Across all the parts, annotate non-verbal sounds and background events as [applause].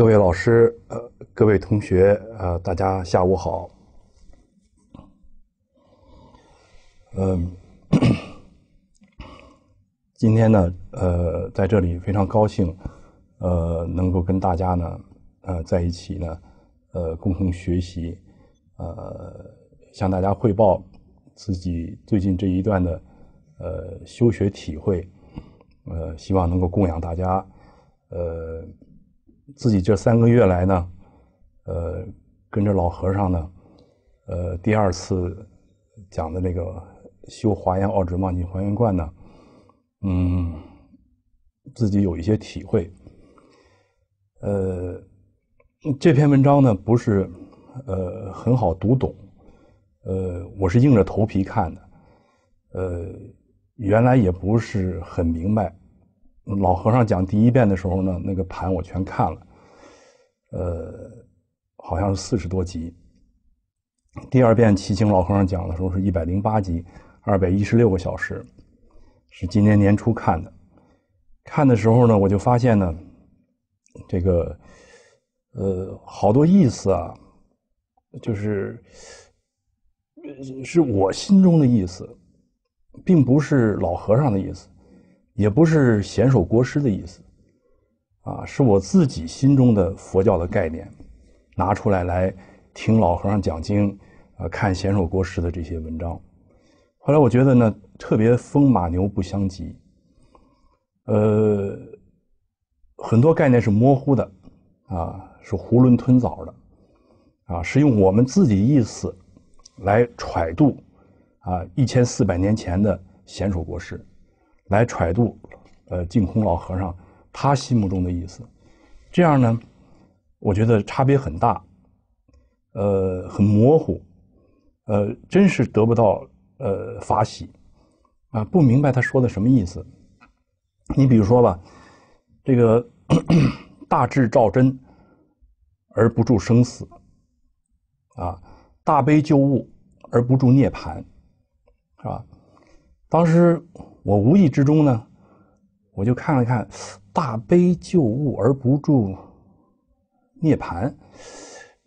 各位老师，呃，各位同学，呃，大家下午好。嗯，[coughs] 今天呢，呃，在这里非常高兴，呃，能够跟大家呢，呃，在一起呢，呃，共同学习，呃，向大家汇报自己最近这一段的呃修学体会，呃，希望能够供养大家，呃。自己这三个月来呢，呃，跟着老和尚呢，呃，第二次讲的那个修华严奥智望尽还原观呢，嗯，自己有一些体会。呃，这篇文章呢，不是呃很好读懂，呃，我是硬着头皮看的，呃，原来也不是很明白。老和尚讲第一遍的时候呢，那个盘我全看了，呃，好像是四十多集。第二遍齐清老和尚讲的时候是一百零八集，二百一十六个小时，是今年年初看的。看的时候呢，我就发现呢，这个呃好多意思啊，就是是我心中的意思，并不是老和尚的意思。也不是贤手国师的意思，啊，是我自己心中的佛教的概念，拿出来来听老和尚讲经，啊，看贤手国师的这些文章。后来我觉得呢，特别风马牛不相及，呃，很多概念是模糊的，啊，是囫囵吞枣的，啊，是用我们自己意思来揣度，啊，一千四百年前的贤手国师。来揣度，呃，净空老和尚他心目中的意思，这样呢，我觉得差别很大，呃，很模糊，呃，真是得不到呃法喜，啊，不明白他说的什么意思。你比如说吧，这个 [clears throat] 大智照真而不住生死，啊，大悲救物而不住涅槃，是吧？当时。我无意之中呢，我就看了看“大悲救物而不助涅槃”。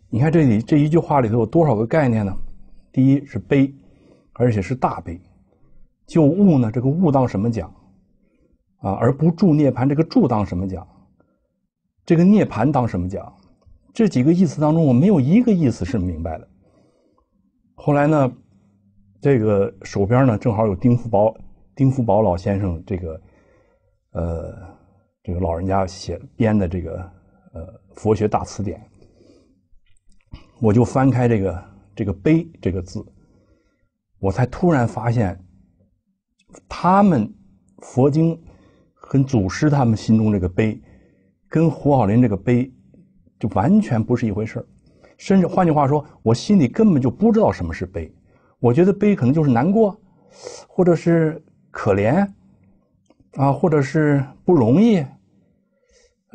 你看这里这一句话里头有多少个概念呢？第一是悲，而且是大悲；救物呢，这个物当什么讲？啊，而不助涅槃，这个助当什么讲？这个涅槃当什么讲？这几个意思当中，我没有一个意思是明白的。后来呢，这个手边呢正好有丁福保。丁福保老先生这个，呃，这个老人家写编的这个呃佛学大辞典，我就翻开这个这个“悲”这个字，我才突然发现，他们佛经跟祖师他们心中这个“悲”，跟胡浩林这个“悲”，就完全不是一回事甚至换句话说，我心里根本就不知道什么是悲，我觉得悲可能就是难过，或者是。可怜，啊，或者是不容易，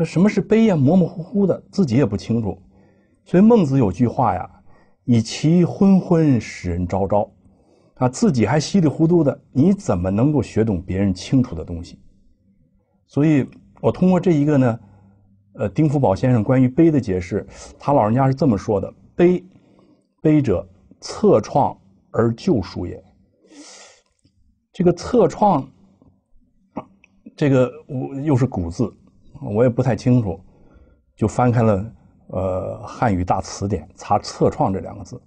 什么是悲呀？模模糊糊的，自己也不清楚。所以孟子有句话呀：“以其昏昏，使人昭昭。”啊，自己还稀里糊涂的，你怎么能够学懂别人清楚的东西？所以我通过这一个呢，呃，丁福宝先生关于悲的解释，他老人家是这么说的：“悲，悲者，侧创而救赎也。”这个“侧创”这个我又是古字，我也不太清楚，就翻开了呃汉语大词典查“侧创”这两个字，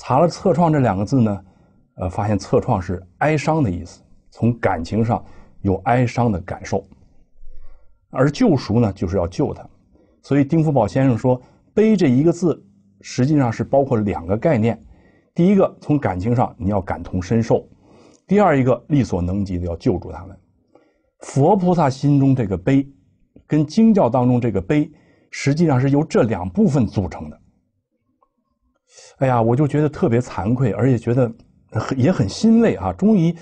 查了“侧创”这两个字呢，呃，发现“侧创”是哀伤的意思，从感情上有哀伤的感受，而救赎呢，就是要救他，所以丁福宝先生说，“悲”这一个字实际上是包括两个概念，第一个从感情上你要感同身受。第二一个力所能及的要救助他们，佛菩萨心中这个悲，跟经教当中这个悲，实际上是由这两部分组成的。哎呀，我就觉得特别惭愧，而且觉得很也很欣慰啊！终于，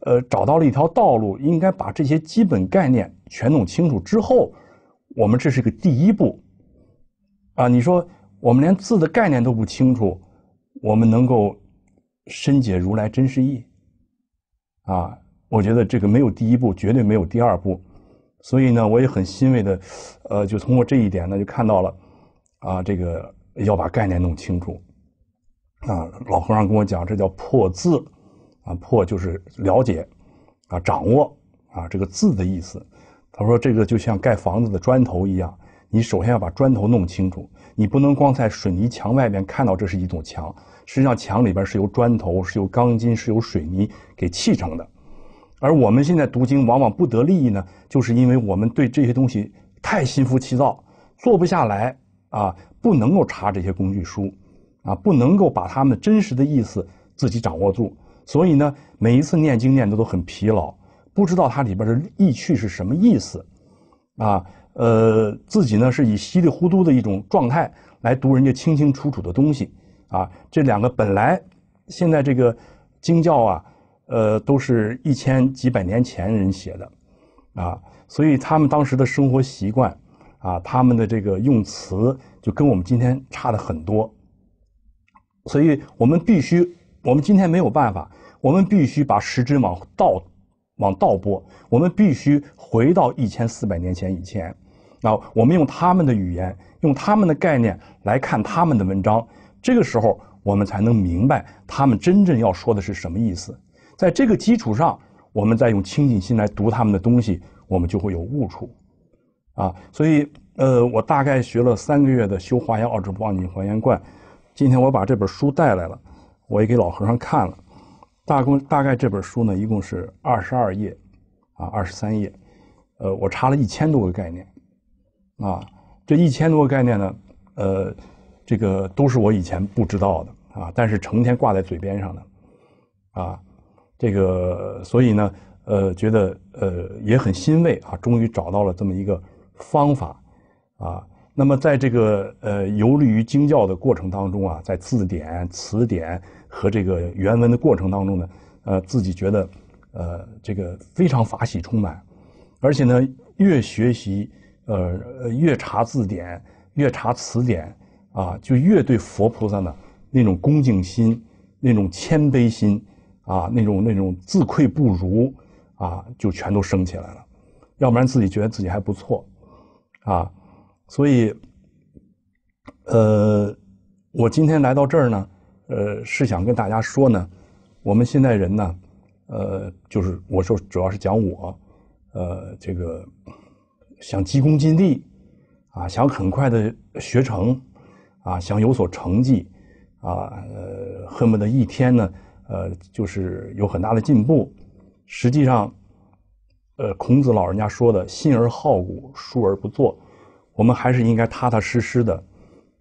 呃，找到了一条道路。应该把这些基本概念全弄清楚之后，我们这是个第一步啊！你说我们连字的概念都不清楚，我们能够深解如来真实意？啊，我觉得这个没有第一步，绝对没有第二步。所以呢，我也很欣慰的，呃，就通过这一点呢，就看到了，啊，这个要把概念弄清楚。啊，老和尚跟我讲，这叫破字，啊，破就是了解，啊，掌握，啊，这个字的意思。他说，这个就像盖房子的砖头一样，你首先要把砖头弄清楚，你不能光在水泥墙外面看到这是一堵墙。实际上，墙里边是由砖头、是由钢筋、是由水泥给砌成的。而我们现在读经，往往不得利益呢，就是因为我们对这些东西太心浮气躁，做不下来啊，不能够查这些工具书，啊，不能够把他们真实的意思自己掌握住。所以呢，每一次念经念的都很疲劳，不知道它里边的意趣是什么意思，啊，呃，自己呢是以稀里糊涂的一种状态来读人家清清楚楚的东西。啊，这两个本来现在这个经教啊，呃，都是一千几百年前人写的，啊，所以他们当时的生活习惯啊，他们的这个用词就跟我们今天差的很多，所以我们必须，我们今天没有办法，我们必须把时针往倒往倒拨，我们必须回到一千四百年前以前，啊，我们用他们的语言，用他们的概念来看他们的文章。这个时候，我们才能明白他们真正要说的是什么意思。在这个基础上，我们再用清醒心来读他们的东西，我们就会有悟处。啊，所以，呃，我大概学了三个月的修华严二志棒泥华严观。今天我把这本书带来了，我也给老和尚看了。大公大概这本书呢，一共是二十二页，啊，二十三页。呃，我查了一千多个概念，啊，这一千多个概念呢，呃。这个都是我以前不知道的啊，但是成天挂在嘴边上的，啊，这个所以呢，呃，觉得呃也很欣慰啊，终于找到了这么一个方法啊。那么在这个呃游历于经教的过程当中啊，在字典、词典和这个原文的过程当中呢，呃，自己觉得呃这个非常法喜充满，而且呢，越学习呃越查字典，越查词典。啊，就越对佛菩萨呢那种恭敬心、那种谦卑心，啊，那种那种自愧不如，啊，就全都升起来了。要不然自己觉得自己还不错，啊，所以，呃，我今天来到这儿呢，呃，是想跟大家说呢，我们现在人呢，呃，就是我说主要是讲我，呃，这个想急功近利，啊，想很快的学成。啊，想有所成绩，啊，恨不得一天呢，呃，就是有很大的进步。实际上，呃，孔子老人家说的“信而好古，述而不作”，我们还是应该踏踏实实的，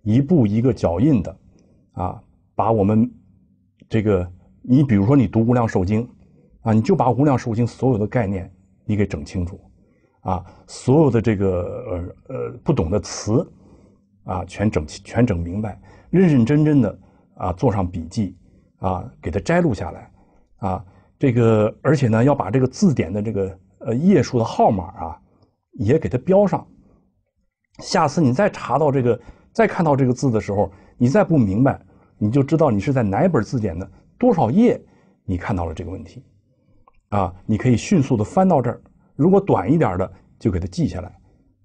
一步一个脚印的，啊，把我们这个，你比如说你读《无量寿经》，啊，你就把《无量寿经》所有的概念你给整清楚，啊，所有的这个呃呃不懂的词。啊，全整全整明白，认认真真的啊，做上笔记啊，给它摘录下来啊。这个，而且呢，要把这个字典的这个呃页数的号码啊，也给它标上。下次你再查到这个，再看到这个字的时候，你再不明白，你就知道你是在哪本字典的多少页，你看到了这个问题啊。你可以迅速的翻到这儿。如果短一点的，就给它记下来；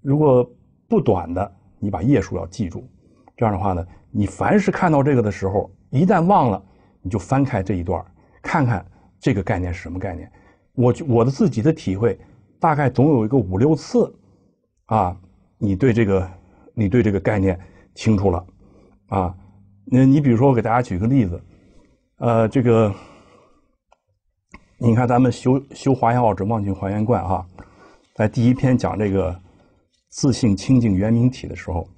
如果不短的。你把页数要记住，这样的话呢，你凡是看到这个的时候，一旦忘了，你就翻开这一段看看这个概念是什么概念。我我的自己的体会，大概总有一个五六次，啊，你对这个你对这个概念清楚了，啊，那你比如说我给大家举个例子，呃，这个，你看咱们修修华夏奥者望尽还原观哈，在第一篇讲这个。自性清净圆明体的时候，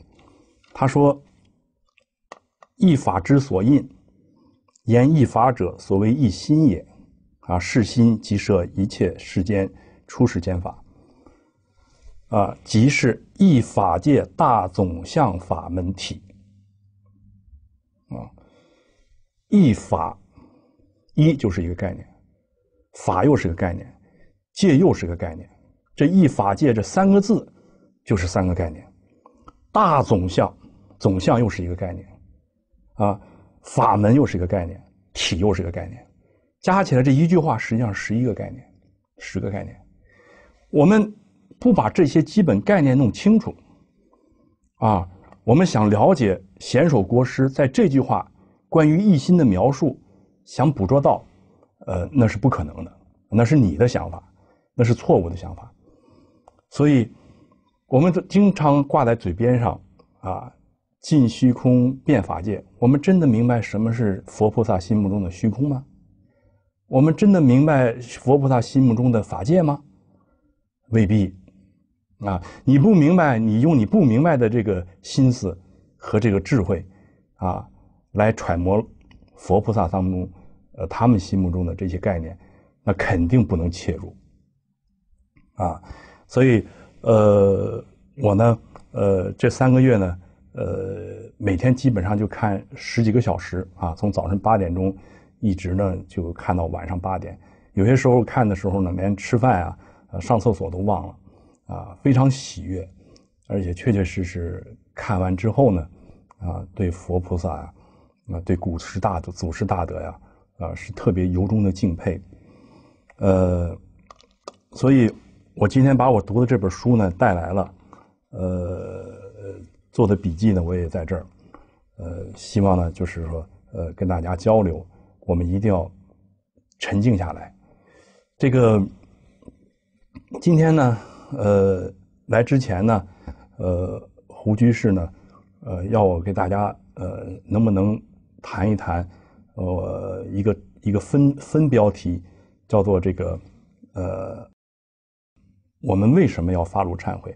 他说：“一法之所印，言一法者，所谓一心也。啊，是心即摄一切世间、出世间法。啊，即是一法界大总相法门体。啊，一法一就是一个概念，法又是个概念，界又是个概念。这一法界这三个字。”就是三个概念，大总相，总相又是一个概念，啊，法门又是一个概念，体又是一个概念，加起来这一句话实际上十一个概念，十个概念。我们不把这些基本概念弄清楚，啊，我们想了解贤首国师在这句话关于一心的描述，想捕捉到，呃，那是不可能的，那是你的想法，那是错误的想法，所以。我们都经常挂在嘴边上，啊，进虚空变法界。我们真的明白什么是佛菩萨心目中的虚空吗？我们真的明白佛菩萨心目中的法界吗？未必。啊，你不明白，你用你不明白的这个心思和这个智慧，啊，来揣摩佛菩萨当中，呃，他们心目中的这些概念，那肯定不能切入。啊，所以。呃，我呢，呃，这三个月呢，呃，每天基本上就看十几个小时啊，从早晨八点钟一直呢就看到晚上八点，有些时候看的时候呢，连吃饭啊、上厕所都忘了，啊，非常喜悦，而且确确实实看完之后呢，啊，对佛菩萨呀，啊，对古师大德、祖师大德呀，啊，是特别由衷的敬佩，呃，所以。我今天把我读的这本书呢带来了，呃，做的笔记呢我也在这儿，呃，希望呢就是说，呃，跟大家交流，我们一定要沉静下来。这个今天呢，呃，来之前呢，呃，胡居士呢，呃，要我给大家，呃，能不能谈一谈，我一个一个分分标题叫做这个，呃。我们为什么要发露忏悔？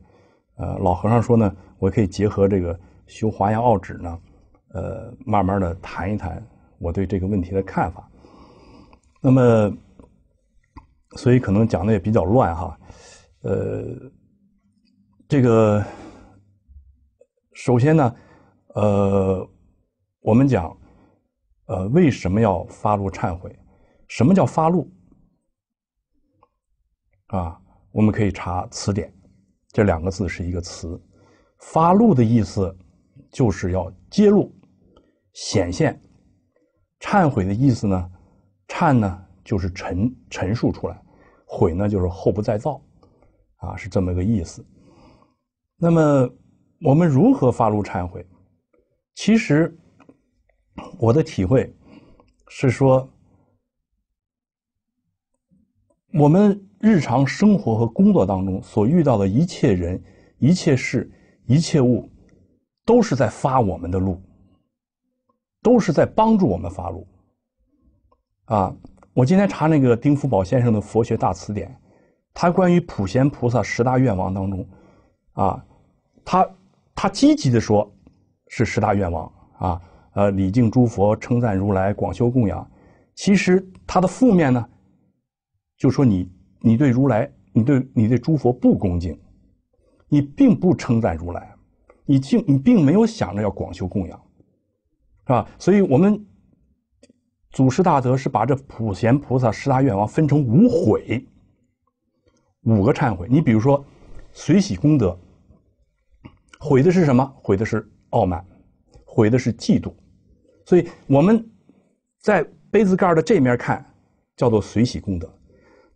呃，老和尚说呢，我可以结合这个修华严奥旨呢，呃，慢慢的谈一谈我对这个问题的看法。那么，所以可能讲的也比较乱哈，呃，这个首先呢，呃，我们讲，呃，为什么要发露忏悔？什么叫发露？啊？我们可以查词典，这两个字是一个词，“发露”的意思就是要揭露、显现；“忏悔”的意思呢，“忏”呢就是陈陈述出来，“悔”呢就是后不再造，啊，是这么个意思。那么我们如何发露忏悔？其实我的体会是说，我们。日常生活和工作当中所遇到的一切人、一切事、一切物，都是在发我们的路，都是在帮助我们发路。啊，我今天查那个丁福宝先生的《佛学大辞典》，他关于普贤菩萨十大愿望当中，啊，他他积极的说，是十大愿望啊。呃，礼敬诸佛，称赞如来，广修供养，其实他的负面呢，就说你。你对如来，你对你对诸佛不恭敬，你并不称赞如来，你竟你并没有想着要广修供养，是吧？所以我们祖师大德是把这普贤菩萨十大愿望分成五悔，五个忏悔。你比如说，随喜功德，悔的是什么？悔的是傲慢，悔的是嫉妒。所以我们在杯子盖的这面看，叫做随喜功德。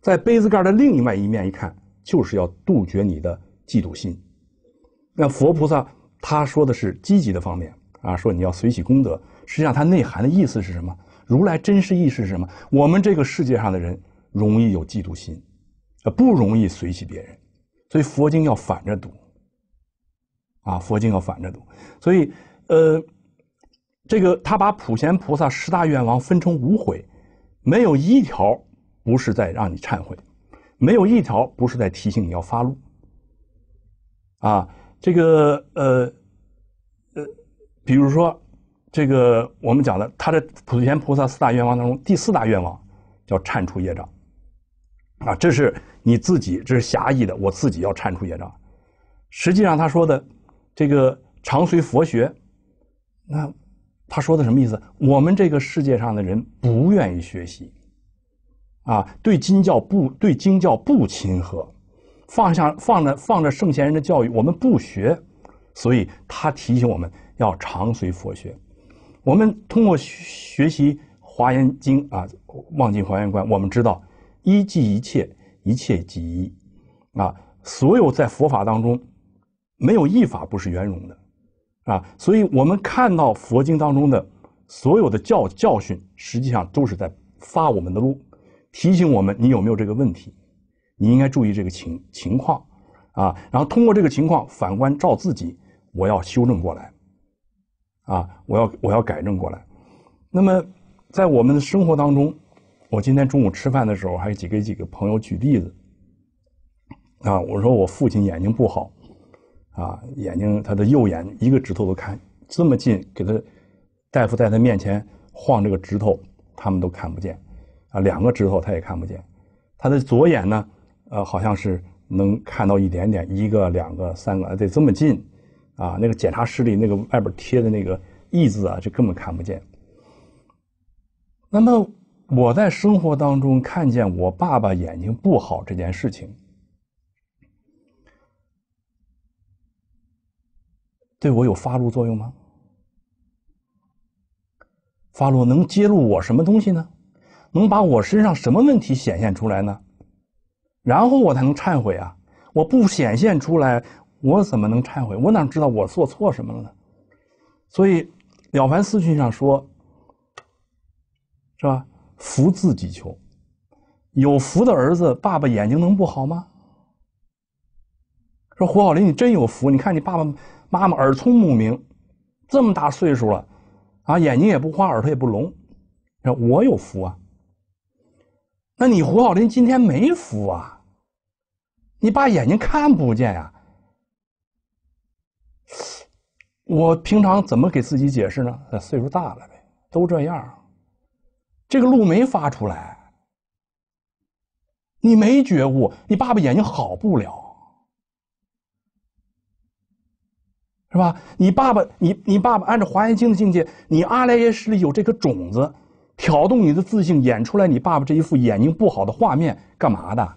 在杯子盖的另外一面一看，就是要杜绝你的嫉妒心。那佛菩萨他说的是积极的方面啊，说你要随喜功德。实际上它内涵的意思是什么？如来真实意是什么？我们这个世界上的人容易有嫉妒心，啊，不容易随喜别人。所以佛经要反着读，啊，佛经要反着读。所以，呃，这个他把普贤菩萨十大愿望分成五悔，没有一条。不是在让你忏悔，没有一条不是在提醒你要发怒。啊，这个呃呃，比如说这个我们讲的，他的普贤菩萨四大愿望当中，第四大愿望叫忏除业障，啊，这是你自己，这是狭义的，我自己要忏除业障。实际上他说的这个常随佛学，那他说的什么意思？我们这个世界上的人不愿意学习。啊，对经教不对经教不亲和，放下放着放着圣贤人的教育，我们不学，所以他提醒我们要常随佛学。我们通过学习《华严经》啊，望尽华严观》，我们知道一即一切，一切即一，啊，所有在佛法当中没有一法不是圆融的，啊，所以我们看到佛经当中的所有的教教训，实际上都是在发我们的路。提醒我们，你有没有这个问题？你应该注意这个情情况，啊，然后通过这个情况反观照自己，我要修正过来，啊，我要我要改正过来。那么，在我们的生活当中，我今天中午吃饭的时候，还有几个几个朋友举例子，啊，我说我父亲眼睛不好，啊，眼睛他的右眼一个指头都看这么近，给他大夫在他面前晃这个指头，他们都看不见。啊，两个指头他也看不见，他的左眼呢，呃，好像是能看到一点点，一个、两个、三个，得这么近，啊，那个检查室里那个外边贴的那个 “E” 字啊，就根本看不见。那么我在生活当中看见我爸爸眼睛不好这件事情，对我有发露作用吗？发露能揭露我什么东西呢？能把我身上什么问题显现出来呢？然后我才能忏悔啊！我不显现出来，我怎么能忏悔？我哪知道我做错什么了呢？所以《了凡四训》上说，是吧？福自己求。有福的儿子、爸爸眼睛能不好吗？说胡小林，你真有福！你看你爸爸妈妈耳聪目明，这么大岁数了，啊，眼睛也不花，耳朵也不聋。我有福啊！那你胡浩林今天没福啊？你爸眼睛看不见呀？我平常怎么给自己解释呢？岁数大了呗，都这样。这个路没发出来，你没觉悟，你爸爸眼睛好不了，是吧？你爸爸，你你爸爸，按照华严经的境界，你阿赖耶识里有这个种子。挑动你的自信，演出来你爸爸这一副眼睛不好的画面，干嘛的？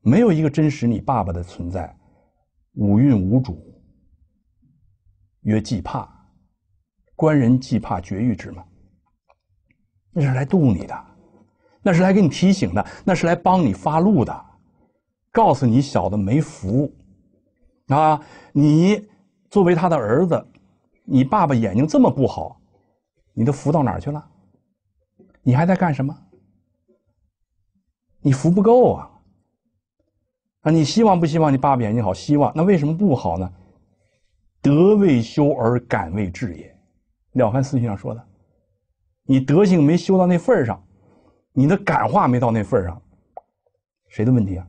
没有一个真实你爸爸的存在，五蕴无主，曰忌怕，官人忌怕绝育之嘛。那是来度你的，那是来给你提醒的，那是来帮你发怒的，告诉你小子没福，啊，你作为他的儿子，你爸爸眼睛这么不好，你的福到哪儿去了？你还在干什么？你福不够啊！啊，你希望不希望你爸爸眼睛好？希望，那为什么不好呢？德未修而感未至也，《了凡四训》上说的。你德性没修到那份儿上，你的感化没到那份儿上，谁的问题啊？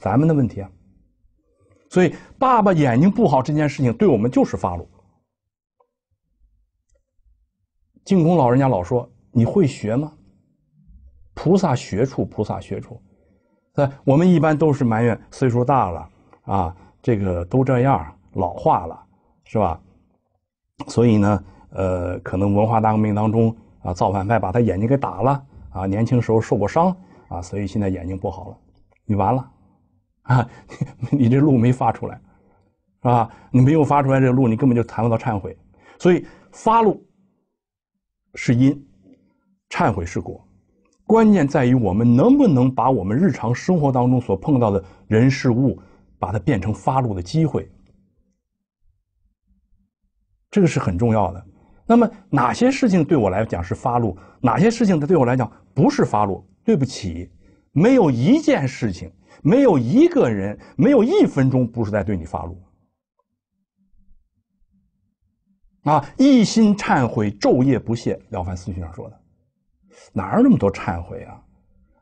咱们的问题啊！所以，爸爸眼睛不好这件事情，对我们就是发怒。净空老人家老说：“你会学吗？”菩萨学处，菩萨学处。哎，我们一般都是埋怨岁数大了啊，这个都这样老化了，是吧？所以呢，呃，可能文化大革命当中啊，造反派把他眼睛给打了啊，年轻时候受过伤啊，所以现在眼睛不好了，你完了啊！你 [laughs] 你这路没发出来，是吧？你没有发出来这个路，你根本就谈不到忏悔，所以发路。是因，忏悔是果，关键在于我们能不能把我们日常生活当中所碰到的人事物，把它变成发怒的机会，这个是很重要的。那么哪些事情对我来讲是发怒？哪些事情它对我来讲不是发怒？对不起，没有一件事情，没有一个人，没有一分钟不是在对你发怒。啊！一心忏悔，昼夜不懈。了凡四训上说的，哪有那么多忏悔啊？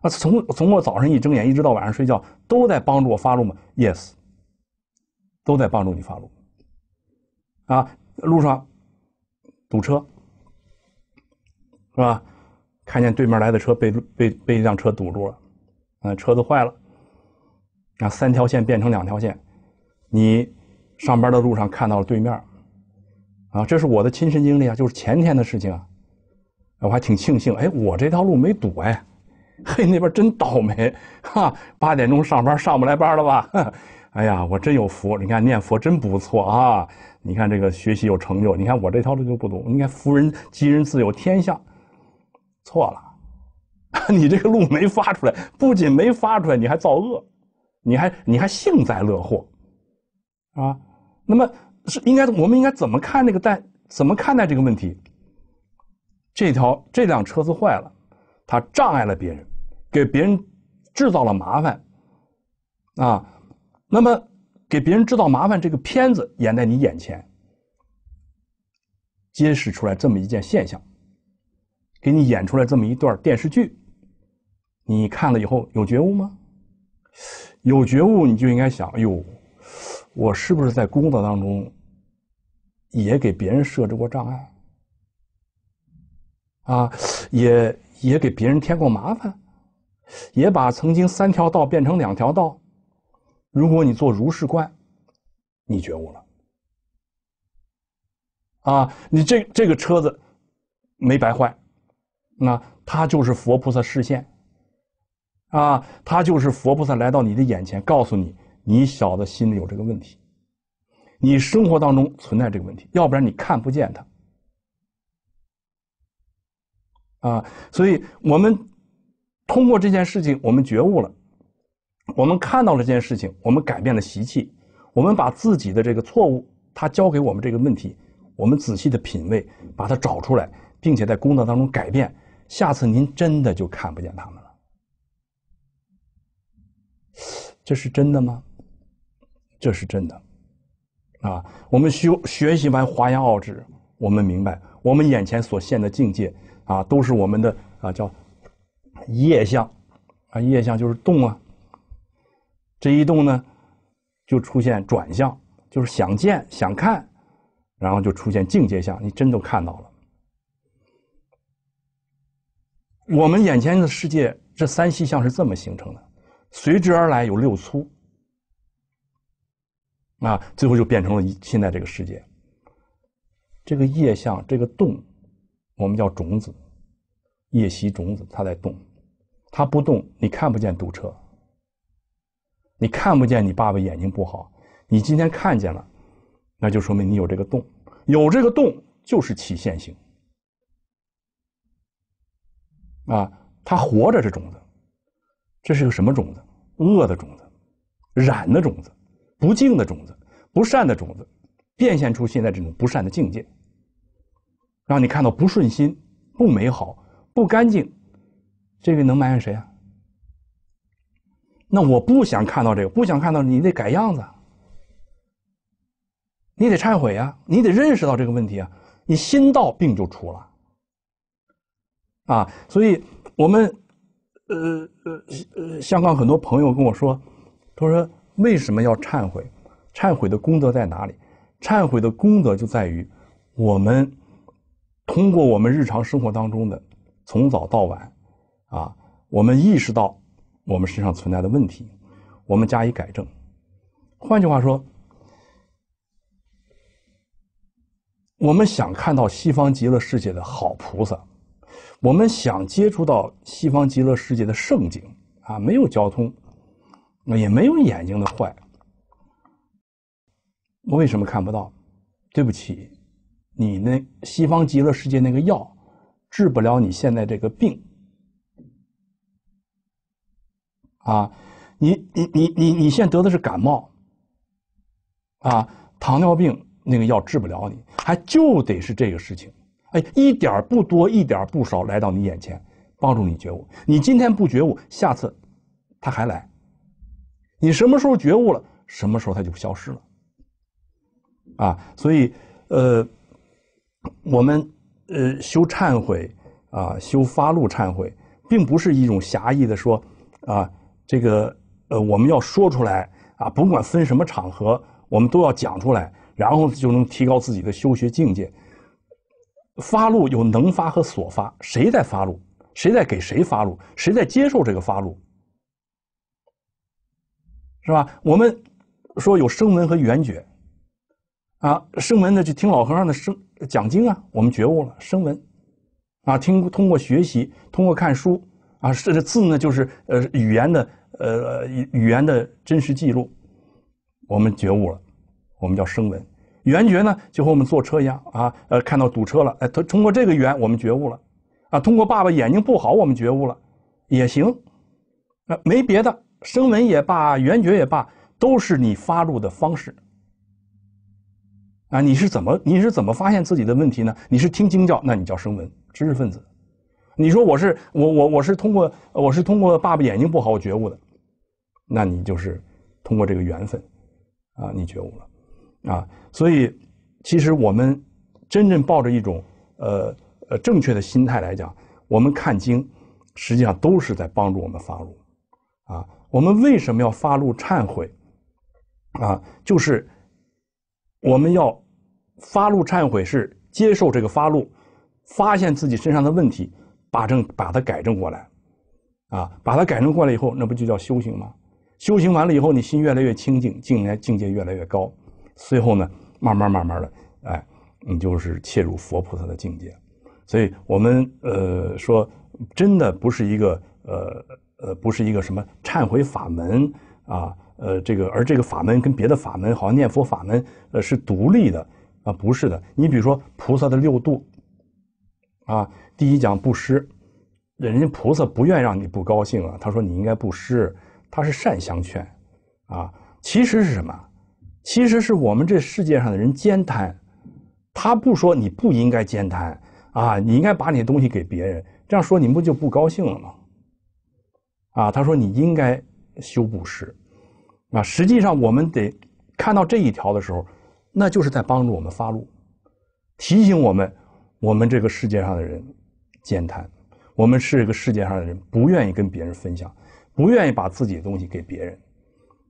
啊，从从我早上一睁眼一直到晚上睡觉，都在帮助我发路吗？Yes，都在帮助你发路。啊，路上堵车，是吧？看见对面来的车被被被一辆车堵住了，嗯，车子坏了，那三条线变成两条线，你上班的路上看到了对面。啊，这是我的亲身经历啊，就是前天的事情啊，我还挺庆幸，哎，我这条路没堵哎，嘿，那边真倒霉，哈，八点钟上班上不来班了吧？[laughs] 哎呀，我真有福，你看念佛真不错啊，你看这个学习有成就，你看我这条路就不堵，你看福人吉人自有天相，错了，[laughs] 你这个路没发出来，不仅没发出来，你还造恶，你还你还幸灾乐祸，啊，那么。是应该，我们应该怎么看那个？但怎么看待这个问题？这条这辆车子坏了，它障碍了别人，给别人制造了麻烦，啊，那么给别人制造麻烦，这个片子演在你眼前，揭示出来这么一件现象，给你演出来这么一段电视剧，你看了以后有觉悟吗？有觉悟你就应该想，哎呦。我是不是在工作当中也给别人设置过障碍？啊，也也给别人添过麻烦，也把曾经三条道变成两条道。如果你做如是观，你觉悟了。啊，你这这个车子没白坏，那它就是佛菩萨示现，啊，他就是佛菩萨来到你的眼前，告诉你。你小子心里有这个问题，你生活当中存在这个问题，要不然你看不见他。啊，所以我们通过这件事情，我们觉悟了，我们看到了这件事情，我们改变了习气，我们把自己的这个错误，他教给我们这个问题，我们仔细的品味，把它找出来，并且在工作当中改变。下次您真的就看不见他们了，这是真的吗？这是真的，啊，我们学学习完《华严奥旨》，我们明白，我们眼前所现的境界，啊，都是我们的啊叫，业相，啊，业相就是动啊，这一动呢，就出现转向，就是想见想看，然后就出现境界相，你真都看到了。我们眼前的世界，这三细相是这么形成的，随之而来有六粗。啊，最后就变成了现在这个世界。这个叶像这个动，我们叫种子，叶袭种子，它在动，它不动，你看不见堵车，你看不见你爸爸眼睛不好，你今天看见了，那就说明你有这个动，有这个动就是起现性。啊，它活着是种子，这是个什么种子？恶的种子，染的种子。不净的种子，不善的种子，变现出现，在这种不善的境界，让你看到不顺心、不美好、不干净，这个能埋怨谁啊？那我不想看到这个，不想看到你得改样子，你得忏悔啊，你得认识到这个问题啊，你心到病就出了啊。所以，我们呃呃呃，香港很多朋友跟我说，他说。为什么要忏悔？忏悔的功德在哪里？忏悔的功德就在于我们通过我们日常生活当中的从早到晚啊，我们意识到我们身上存在的问题，我们加以改正。换句话说，我们想看到西方极乐世界的好菩萨，我们想接触到西方极乐世界的圣景啊，没有交通。那也没有眼睛的坏，我为什么看不到？对不起，你那西方极乐世界那个药治不了你现在这个病，啊，你你你你你现在得的是感冒，啊，糖尿病那个药治不了你，还就得是这个事情，哎，一点不多，一点不少，来到你眼前帮助你觉悟。你今天不觉悟，下次他还来。你什么时候觉悟了，什么时候它就消失了，啊！所以，呃，我们呃修忏悔啊，修发露忏悔，并不是一种狭义的说，啊，这个呃我们要说出来啊，甭管分什么场合，我们都要讲出来，然后就能提高自己的修学境界。发露有能发和所发，谁在发露？谁在给谁发露？谁在接受这个发露？是吧？我们说有声闻和缘觉，啊，声闻呢就听老和尚的声讲经啊，我们觉悟了声闻，啊，听通过学习，通过看书，啊，这个字呢就是呃语言的呃语言的真实记录，我们觉悟了，我们叫声闻，缘觉呢就和我们坐车一样啊，呃看到堵车了，哎，通通过这个缘我们觉悟了，啊，通过爸爸眼睛不好我们觉悟了，也行，啊，没别的。声闻也罢，缘觉也罢，都是你发露的方式。啊，你是怎么你是怎么发现自己的问题呢？你是听经教，那你叫声闻知识分子。你说我是我我我是通过我是通过爸爸眼睛不好我觉悟的，那你就是通过这个缘分啊，你觉悟了啊。所以，其实我们真正抱着一种呃呃正确的心态来讲，我们看经，实际上都是在帮助我们发露啊。我们为什么要发露忏悔？啊，就是我们要发露忏悔，是接受这个发露，发现自己身上的问题，把正把它改正过来，啊，把它改正过来以后，那不就叫修行吗？修行完了以后，你心越来越清净，境来境界越来越高，最后呢，慢慢慢慢的，哎，你就是切入佛菩萨的境界。所以，我们呃说，真的不是一个呃。呃，不是一个什么忏悔法门啊，呃，这个而这个法门跟别的法门好像念佛法门，呃，是独立的啊，不是的。你比如说菩萨的六度，啊，第一讲布施，人家菩萨不愿让你不高兴啊，他说你应该布施，他是善相劝，啊，其实是什么？其实是我们这世界上的人兼贪，他不说你不应该兼贪啊，你应该把你东西给别人，这样说你不就不高兴了吗？啊，他说你应该修布施啊！实际上，我们得看到这一条的时候，那就是在帮助我们发怒，提醒我们，我们这个世界上的人，悭谈，我们是一个世界上的人，不愿意跟别人分享，不愿意把自己的东西给别人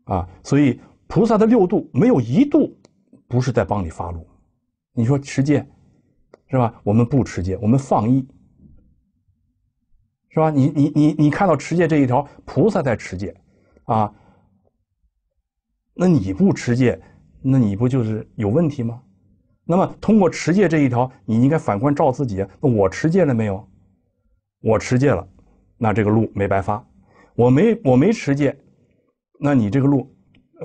啊！所以，菩萨的六度没有一度不是在帮你发怒。你说持戒是吧？我们不持戒，我们放逸。是吧？你你你你看到持戒这一条，菩萨在持戒，啊，那你不持戒，那你不就是有问题吗？那么通过持戒这一条，你应该反观照自己啊。那我持戒了没有？我持戒了，那这个路没白发。我没我没持戒，那你这个路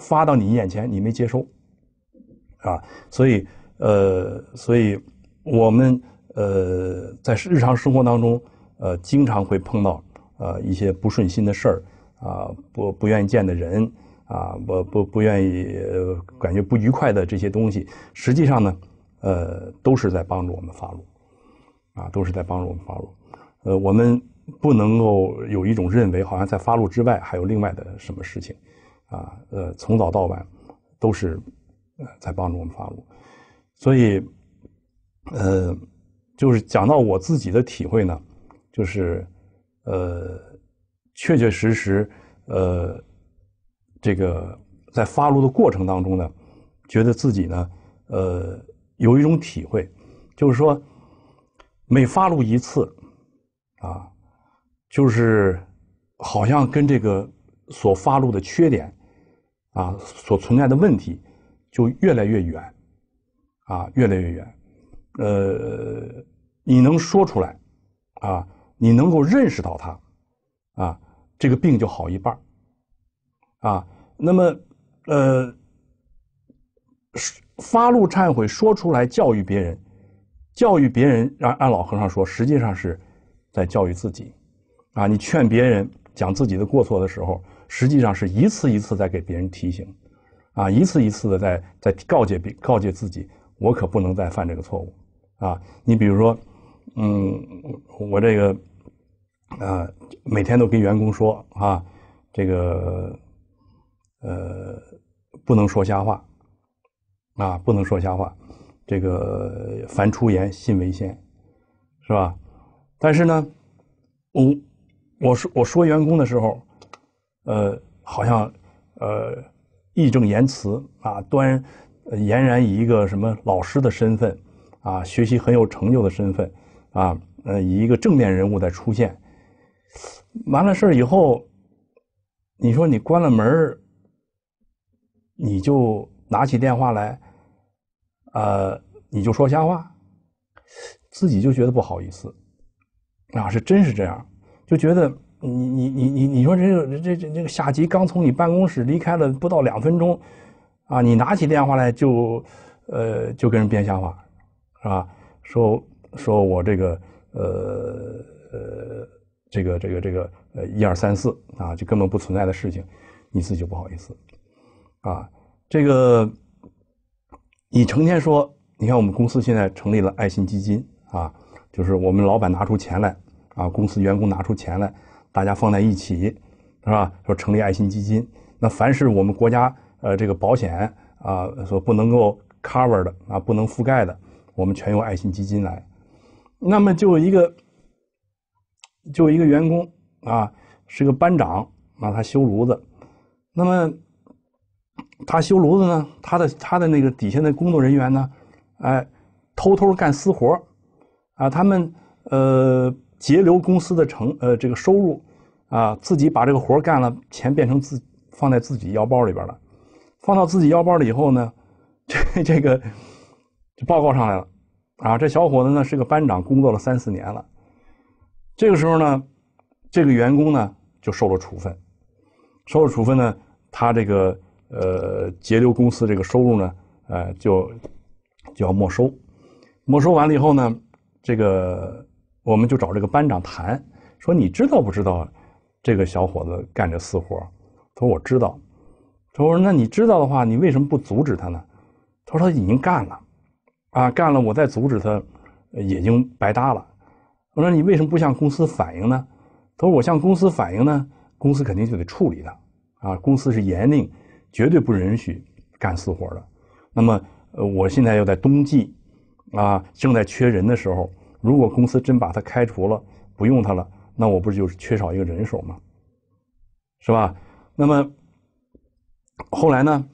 发到你眼前，你没接收，啊。所以呃，所以我们呃，在日常生活当中。呃，经常会碰到呃一些不顺心的事儿啊，不不愿见的人啊，我不不愿意感觉不愉快的这些东西，实际上呢，呃，都是在帮助我们发路，啊，都是在帮助我们发路，呃，我们不能够有一种认为好像在发路之外还有另外的什么事情，啊，呃，从早到晚都是在帮助我们发路，所以，呃，就是讲到我自己的体会呢。就是，呃，确确实实，呃，这个在发露的过程当中呢，觉得自己呢，呃，有一种体会，就是说，每发露一次，啊，就是好像跟这个所发露的缺点，啊，所存在的问题，就越来越远，啊，越来越远，呃，你能说出来，啊。你能够认识到他，啊，这个病就好一半啊，那么，呃，发怒忏悔说出来，教育别人，教育别人，让按老和尚说，实际上是，在教育自己，啊，你劝别人讲自己的过错的时候，实际上是一次一次在给别人提醒，啊，一次一次的在在告诫别告诫自己，我可不能再犯这个错误，啊，你比如说，嗯，我这个。啊，每天都跟员工说啊，这个呃，不能说瞎话啊，不能说瞎话。这个凡出言，信为先，是吧？但是呢，我我说我说员工的时候，呃，好像呃，义正言辞啊，端俨然以一个什么老师的身份啊，学习很有成就的身份啊，呃，以一个正面人物在出现。完了事儿以后，你说你关了门你就拿起电话来，啊，你就说瞎话，自己就觉得不好意思，啊，是真是这样，就觉得你你你你你说这个这这这个下级刚从你办公室离开了不到两分钟，啊，你拿起电话来就，呃，就跟人编瞎话，是吧？说说我这个呃。这个这个这个呃，一二三四啊，就根本不存在的事情，你自己就不好意思，啊，这个你成天说，你看我们公司现在成立了爱心基金啊，就是我们老板拿出钱来啊，公司员工拿出钱来，大家放在一起，是吧？说成立爱心基金，那凡是我们国家呃这个保险啊所不能够 covered 啊不能覆盖的，我们全用爱心基金来，那么就一个。就一个员工啊，是个班长啊，他修炉子。那么他修炉子呢，他的他的那个底下的工作人员呢，哎，偷偷干私活啊，他们呃截留公司的成呃这个收入啊，自己把这个活干了，钱变成自放在自己腰包里边了，放到自己腰包里以后呢，[laughs] 这这个就报告上来了啊，这小伙子呢是个班长，工作了三四年了。这个时候呢，这个员工呢就受了处分，受了处分呢，他这个呃截留公司这个收入呢，呃就就要没收，没收完了以后呢，这个我们就找这个班长谈，说你知道不知道这个小伙子干这私活？他说我知道。他说那你知道的话，你为什么不阻止他呢？他说他已经干了，啊干了，我再阻止他已经白搭了。我说你为什么不向公司反映呢？他说我向公司反映呢，公司肯定就得处理他。啊，公司是严令，绝对不允许干私活的。那么，呃，我现在又在冬季，啊，正在缺人的时候，如果公司真把他开除了，不用他了，那我不是就是缺少一个人手吗？是吧？那么后来呢？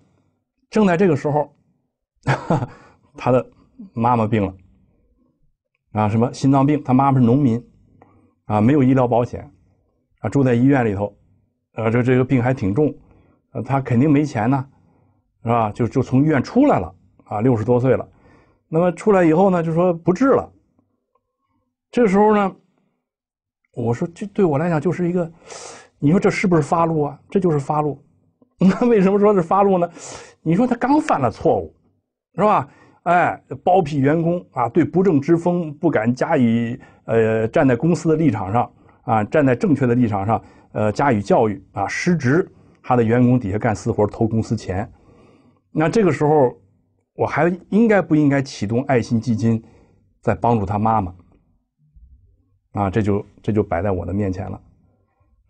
正在这个时候，[laughs] 他的妈妈病了。啊，什么心脏病？他妈妈是农民，啊，没有医疗保险，啊，住在医院里头，呃，这这个病还挺重，呃，他肯定没钱呢，是吧？就就从医院出来了，啊，六十多岁了，那么出来以后呢，就说不治了。这时候呢，我说这对我来讲就是一个，你说这是不是发怒啊？这就是发怒。[laughs] 那为什么说是发怒呢？你说他刚犯了错误，是吧？哎，包庇员工啊，对不正之风不敢加以呃，站在公司的立场上啊，站在正确的立场上呃，加以教育啊，失职，他的员工底下干私活偷公司钱，那这个时候我还应该不应该启动爱心基金，在帮助他妈妈啊？这就这就摆在我的面前了，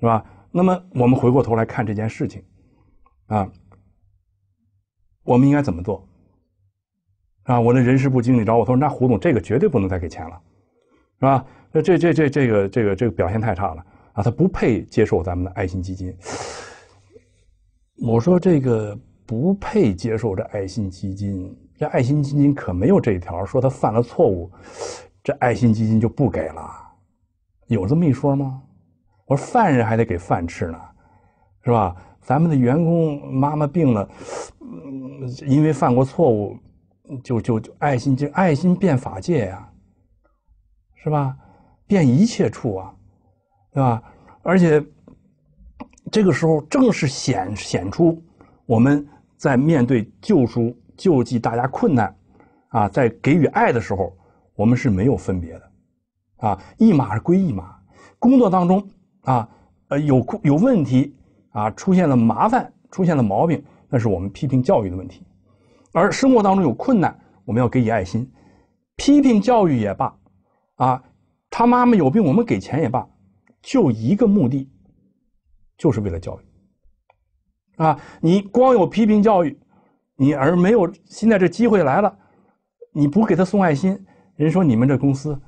是吧？那么我们回过头来看这件事情啊，我们应该怎么做？啊！我那人事部经理找我，他说：“那胡总，这个绝对不能再给钱了，是吧？那这、这、这、这个、这个、这个表现太差了啊，他不配接受咱们的爱心基金。”我说：“这个不配接受这爱心基金，这爱心基金可没有这一条，说他犯了错误，这爱心基金就不给了，有这么一说吗？”我说：“犯人还得给饭吃呢，是吧？咱们的员工妈妈病了，因为犯过错误。”就就就爱心，就爱心变法界呀，是吧？变一切处啊，是吧？而且这个时候正是显显出我们在面对救赎、救济大家困难啊，在给予爱的时候，我们是没有分别的啊。一码归一码，工作当中啊，呃，有有问题啊，出现了麻烦，出现了毛病，那是我们批评教育的问题。而生活当中有困难，我们要给予爱心，批评教育也罢，啊，他妈妈有病，我们给钱也罢，就一个目的，就是为了教育。啊，你光有批评教育，你而没有现在这机会来了，你不给他送爱心，人说你们这公司，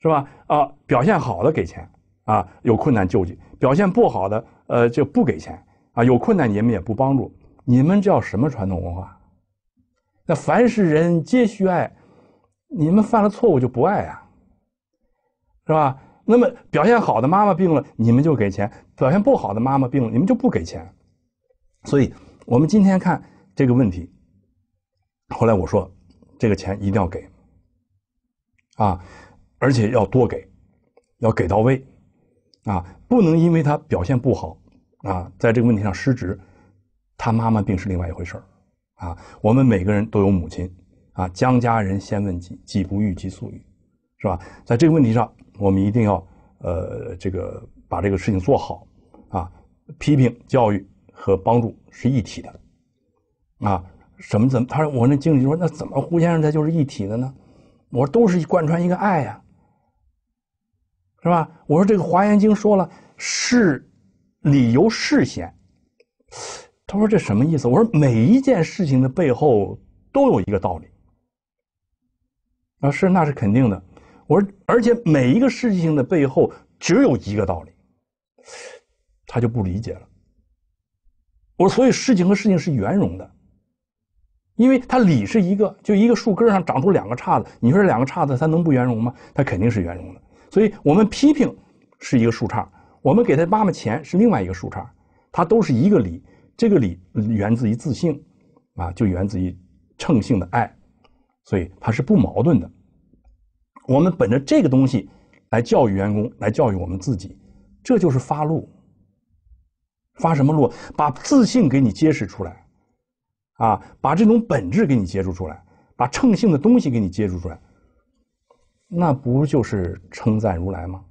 是吧？啊，表现好的给钱，啊，有困难救济；表现不好的，呃，就不给钱，啊，有困难你们也不帮助，你们叫什么传统文化？那凡是人皆需爱，你们犯了错误就不爱啊，是吧？那么表现好的妈妈病了，你们就给钱；表现不好的妈妈病了，你们就不给钱。所以，我们今天看这个问题。后来我说，这个钱一定要给，啊，而且要多给，要给到位，啊，不能因为他表现不好，啊，在这个问题上失职，他妈妈病是另外一回事儿。啊，我们每个人都有母亲，啊，将家人先问己，己不欲，己速欲，是吧？在这个问题上，我们一定要，呃，这个把这个事情做好，啊，批评、教育和帮助是一体的，啊，什么怎么？他说我那经理说那怎么胡先生他就是一体的呢？我说都是贯穿一个爱呀，是吧？我说这个《华严经》说了，是理由是先。他说：“这什么意思？”我说：“每一件事情的背后都有一个道理。”啊，是，那是肯定的。”我说：“而且每一个事情的背后只有一个道理。”他就不理解了。我说：“所以事情和事情是圆融的，因为它理是一个，就一个树根上长出两个叉子。你说这两个叉子，它能不圆融吗？它肯定是圆融的。所以我们批评是一个树杈，我们给他妈妈钱是另外一个树杈，它都是一个理。”这个理源自于自信，啊，就源自于称性的爱，所以它是不矛盾的。我们本着这个东西来教育员工，来教育我们自己，这就是发路。发什么路？把自信给你揭示出来，啊，把这种本质给你揭示出来，把称性的东西给你揭示出来，那不就是称赞如来吗？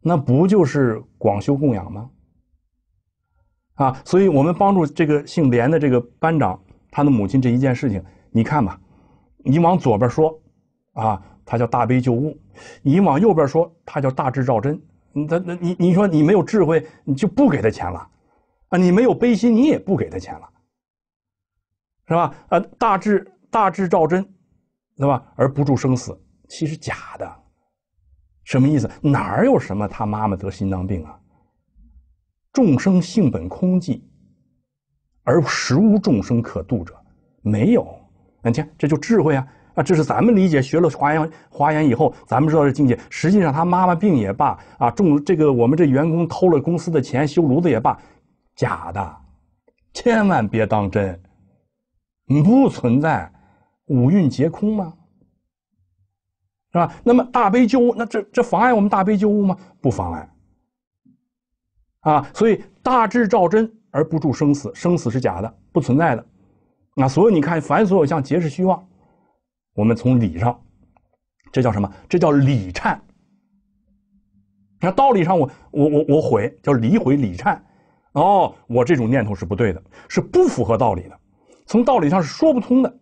那不就是广修供养吗？啊，所以我们帮助这个姓连的这个班长，他的母亲这一件事情，你看吧，你往左边说，啊，他叫大悲救物；你往右边说，他叫大智照真。你那那你你说你没有智慧，你就不给他钱了，啊，你没有悲心，你也不给他钱了，是吧？啊，大智大智照真，对吧？而不住生死，其实假的，什么意思？哪有什么他妈妈得心脏病啊？众生性本空寂，而实无众生可度者，没有。你看，这就智慧啊！啊，这是咱们理解学了华严，华严以后，咱们知道这境界。实际上，他妈妈病也罢，啊，中这个我们这员工偷了公司的钱修炉子也罢，假的，千万别当真。不存在五蕴皆空吗？是吧？那么大悲救物，那这这妨碍我们大悲救物吗？不妨碍。啊，所以大智照真而不住生死，生死是假的，不存在的。那所以你看，凡所有相，皆是虚妄。我们从理上，这叫什么？这叫理忏。那道理上，我我我我悔，叫理悔理忏。哦，我这种念头是不对的，是不符合道理的，从道理上是说不通的，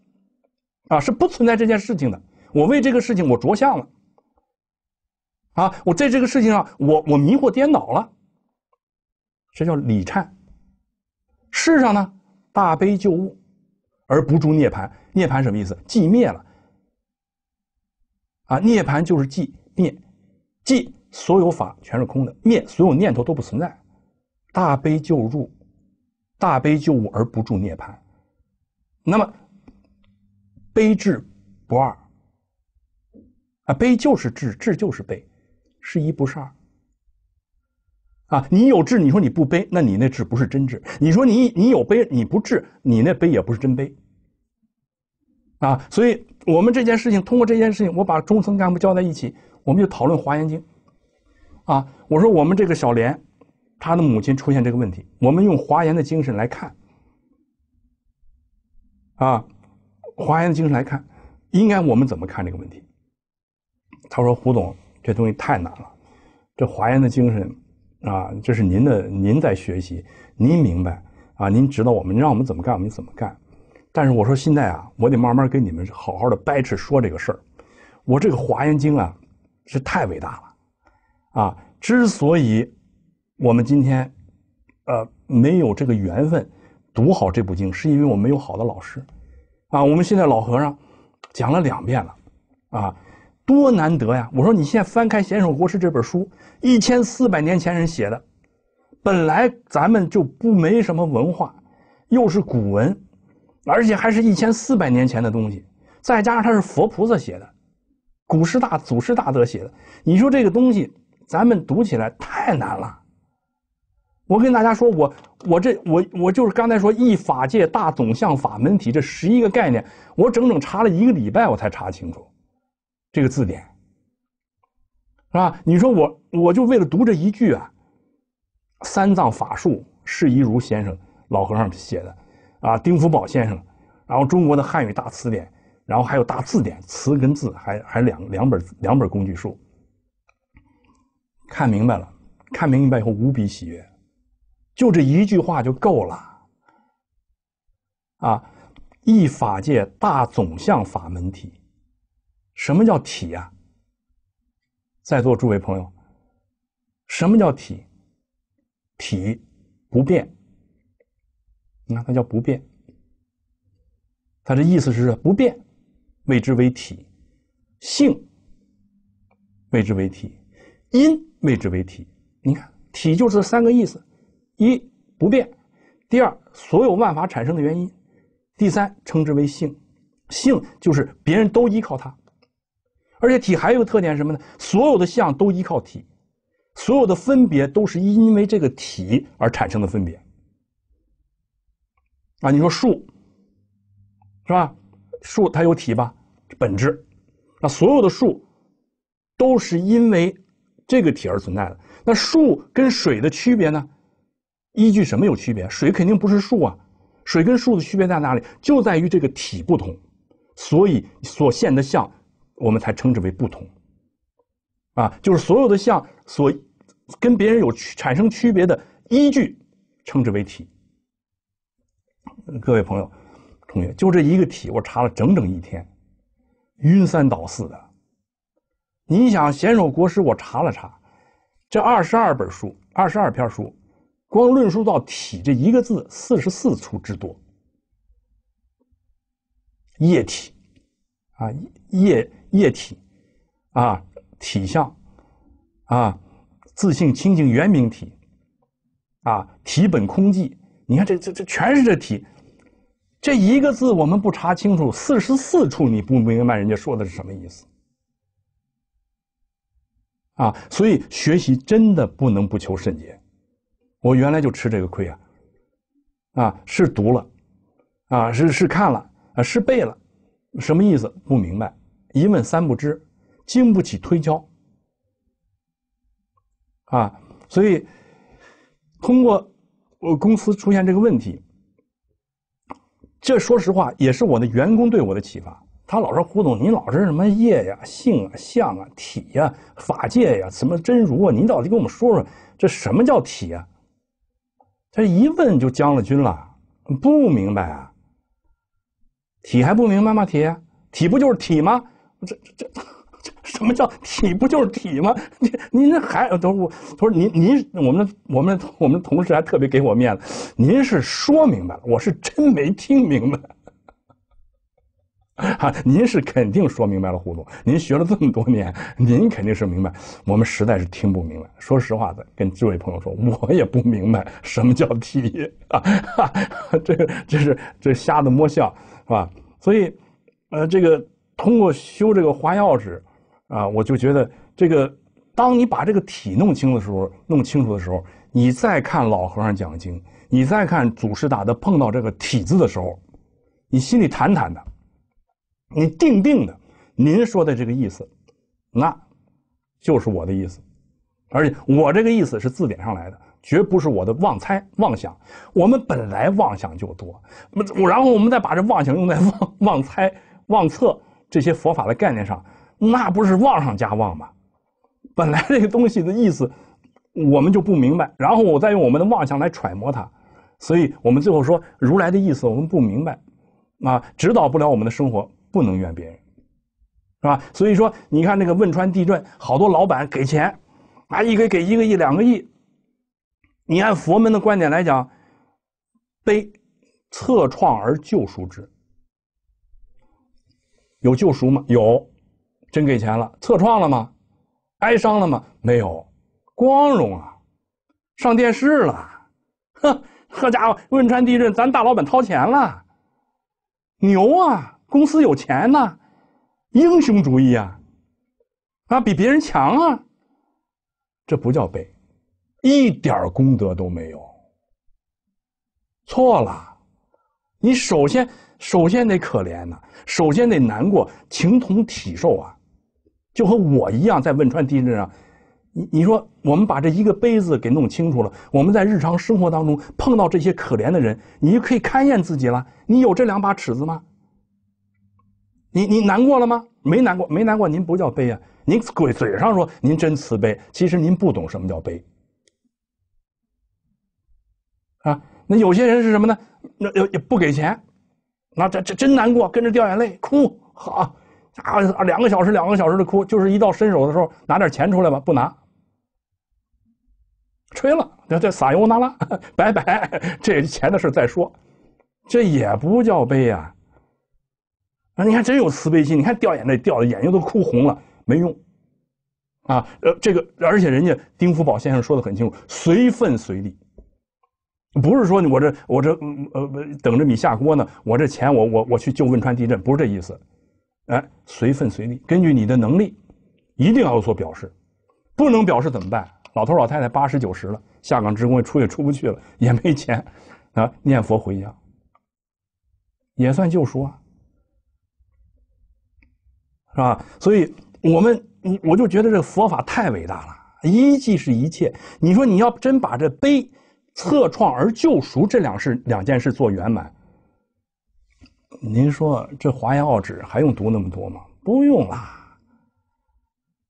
啊，是不存在这件事情的。我为这个事情我着相了，啊，我在这个事情上，我我迷惑颠倒了。这叫理忏。世上呢，大悲救物，而不住涅盘。涅盘什么意思？寂灭了。啊，涅盘就是寂灭，寂所有法全是空的，灭所有念头都不存在。大悲救助，大悲救物而不住涅盘涅盘什么意思寂灭了啊涅盘就是寂灭寂所有法全是空的灭所有念头都不存在大悲救入大悲救物而不住涅盘那么，悲智不二。啊，悲就是智，智就是悲，是一不是二。啊，你有志，你说你不悲，那你那志不是真志；你说你你有悲，你不志，你那悲也不是真悲。啊，所以我们这件事情，通过这件事情，我把中层干部叫在一起，我们就讨论《华严经》。啊，我说我们这个小莲，他的母亲出现这个问题，我们用《华严》的精神来看，啊，《华严》的精神来看，应该我们怎么看这个问题？他说：“胡总，这东西太难了，这《华严》的精神。”啊，这是您的，您在学习，您明白，啊，您指导我们，您让我们怎么干，我们怎么干。但是我说现在啊，我得慢慢跟你们好好的掰扯说这个事儿。我这个《华严经》啊，是太伟大了，啊，之所以我们今天呃没有这个缘分读好这部经，是因为我没有好的老师，啊，我们现在老和尚讲了两遍了，啊。多难得呀！我说，你现在翻开《贤守国师》这本书，一千四百年前人写的，本来咱们就不没什么文化，又是古文，而且还是一千四百年前的东西，再加上他是佛菩萨写的，古师大祖师大德写的，你说这个东西，咱们读起来太难了。我跟大家说，我我这我我就是刚才说一法界大总相法门体这十一个概念，我整整查了一个礼拜，我才查清楚。这个字典，是吧？你说我，我就为了读这一句啊。三藏法术释一如先生老和尚写的，啊，丁福宝先生，然后中国的汉语大词典，然后还有大字典，词跟字还还两两本两本工具书。看明白了，看明白以后无比喜悦，就这一句话就够了。啊，一法界大总相法门体。什么叫体呀？在座诸位朋友，什么叫体？体不变，你看，它叫不变。它的意思是不变，谓之为体；性谓之为体；因谓之为体。你看，体就是三个意思：一不变；第二，所有万法产生的原因；第三，称之为性。性就是别人都依靠它。而且体还有个特点什么呢？所有的相都依靠体，所有的分别都是因为这个体而产生的分别。啊，你说树是吧？树它有体吧？本质，那所有的树都是因为这个体而存在的。那树跟水的区别呢？依据什么有区别？水肯定不是树啊！水跟树的区别在哪里？就在于这个体不同，所以所现的相。我们才称之为不同，啊，就是所有的像所跟别人有产生区别的依据，称之为体。各位朋友、同学，就这一个体，我查了整整一天，晕三倒四的。你想，显手国师，我查了查，这二十二本书、二十二篇书，光论述到体这一个字，四十四处之多。液体，啊，液。液体，啊，体相，啊，自性清净原明体，啊，体本空寂。你看这这这全是这体，这一个字我们不查清楚，四十四处你不明白人家说的是什么意思，啊，所以学习真的不能不求甚解。我原来就吃这个亏啊，啊，是读了，啊，是是看了，啊，是背了，什么意思不明白。一问三不知，经不起推敲，啊！所以通过我公司出现这个问题，这说实话也是我的员工对我的启发。他老说胡总，您老是什么业呀、性啊、相啊、体呀、法界呀、什么真如啊？您到底给我们说说，这什么叫体啊？他一问就将了，军了，不明白啊？体还不明白吗？体，体不就是体吗？这这这什么叫体？不就是体吗？您您还都我他说您您我们我们我们同事还特别给我面子，您是说明白了，我是真没听明白。啊，[laughs] 您是肯定说明白了，胡总，您学了这么多年，您肯定是明白。我们实在是听不明白。说实话的，跟这位朋友说，我也不明白什么叫体啊。这个这是这瞎子摸象，是吧？所以，呃，这个。通过修这个花钥匙，啊，我就觉得这个，当你把这个体弄清的时候，弄清楚的时候，你再看老和尚讲经，你再看祖师打的，碰到这个体字的时候，你心里坦坦的，你定定的，您说的这个意思，那，就是我的意思，而且我这个意思是字典上来的，绝不是我的妄猜妄想。我们本来妄想就多，然后我们再把这妄想用在妄妄猜妄测。这些佛法的概念上，那不是妄上加妄吗？本来这个东西的意思，我们就不明白。然后我再用我们的妄想来揣摩它，所以我们最后说，如来的意思我们不明白，啊，指导不了我们的生活，不能怨别人，是吧？所以说，你看那个汶川地震，好多老板给钱，啊，一个给一个亿，两个亿。你按佛门的观点来讲，悲，侧创而救赎之。有救赎吗？有，真给钱了？侧创了吗？哀伤了吗？没有，光荣啊，上电视了，哼，好家伙，汶川地震，咱大老板掏钱了，牛啊，公司有钱呐，英雄主义啊，啊，比别人强啊，这不叫背，一点功德都没有，错了，你首先。首先得可怜呐，首先得难过，情同体受啊，就和我一样，在汶川地震上，你你说我们把这一个杯子给弄清楚了，我们在日常生活当中碰到这些可怜的人，你就可以勘验自己了。你有这两把尺子吗？你你难过了吗？没难过，没难过，您不叫悲啊，您嘴嘴上说您真慈悲，其实您不懂什么叫悲啊。那有些人是什么呢？那也不给钱。那这这真难过，跟着掉眼泪，哭好啊，两个小时两个小时的哭，就是一到伸手的时候拿点钱出来吧，不拿，吹了，这这撒油那拉，拜拜，这钱的事再说，这也不叫悲呀。那你看真有慈悲心，你看掉眼泪掉的眼睛都哭红了，没用，啊，呃，这个而且人家丁福宝先生说的很清楚，随份随礼。不是说我这我这呃等着米下锅呢，我这钱我我我去救汶川地震，不是这意思，哎，随份随力，根据你的能力，一定要有所表示，不能表示怎么办？老头老太太八十九十了，下岗职工也出也出不去了，[laughs] 也没钱，啊，念佛回家，也算救赎啊，是吧？所以我们我就觉得这个佛法太伟大了，一即是一切。你说你要真把这悲。策创而救赎这两事两件事做圆满，您说这华严奥旨还用读那么多吗？不用啦。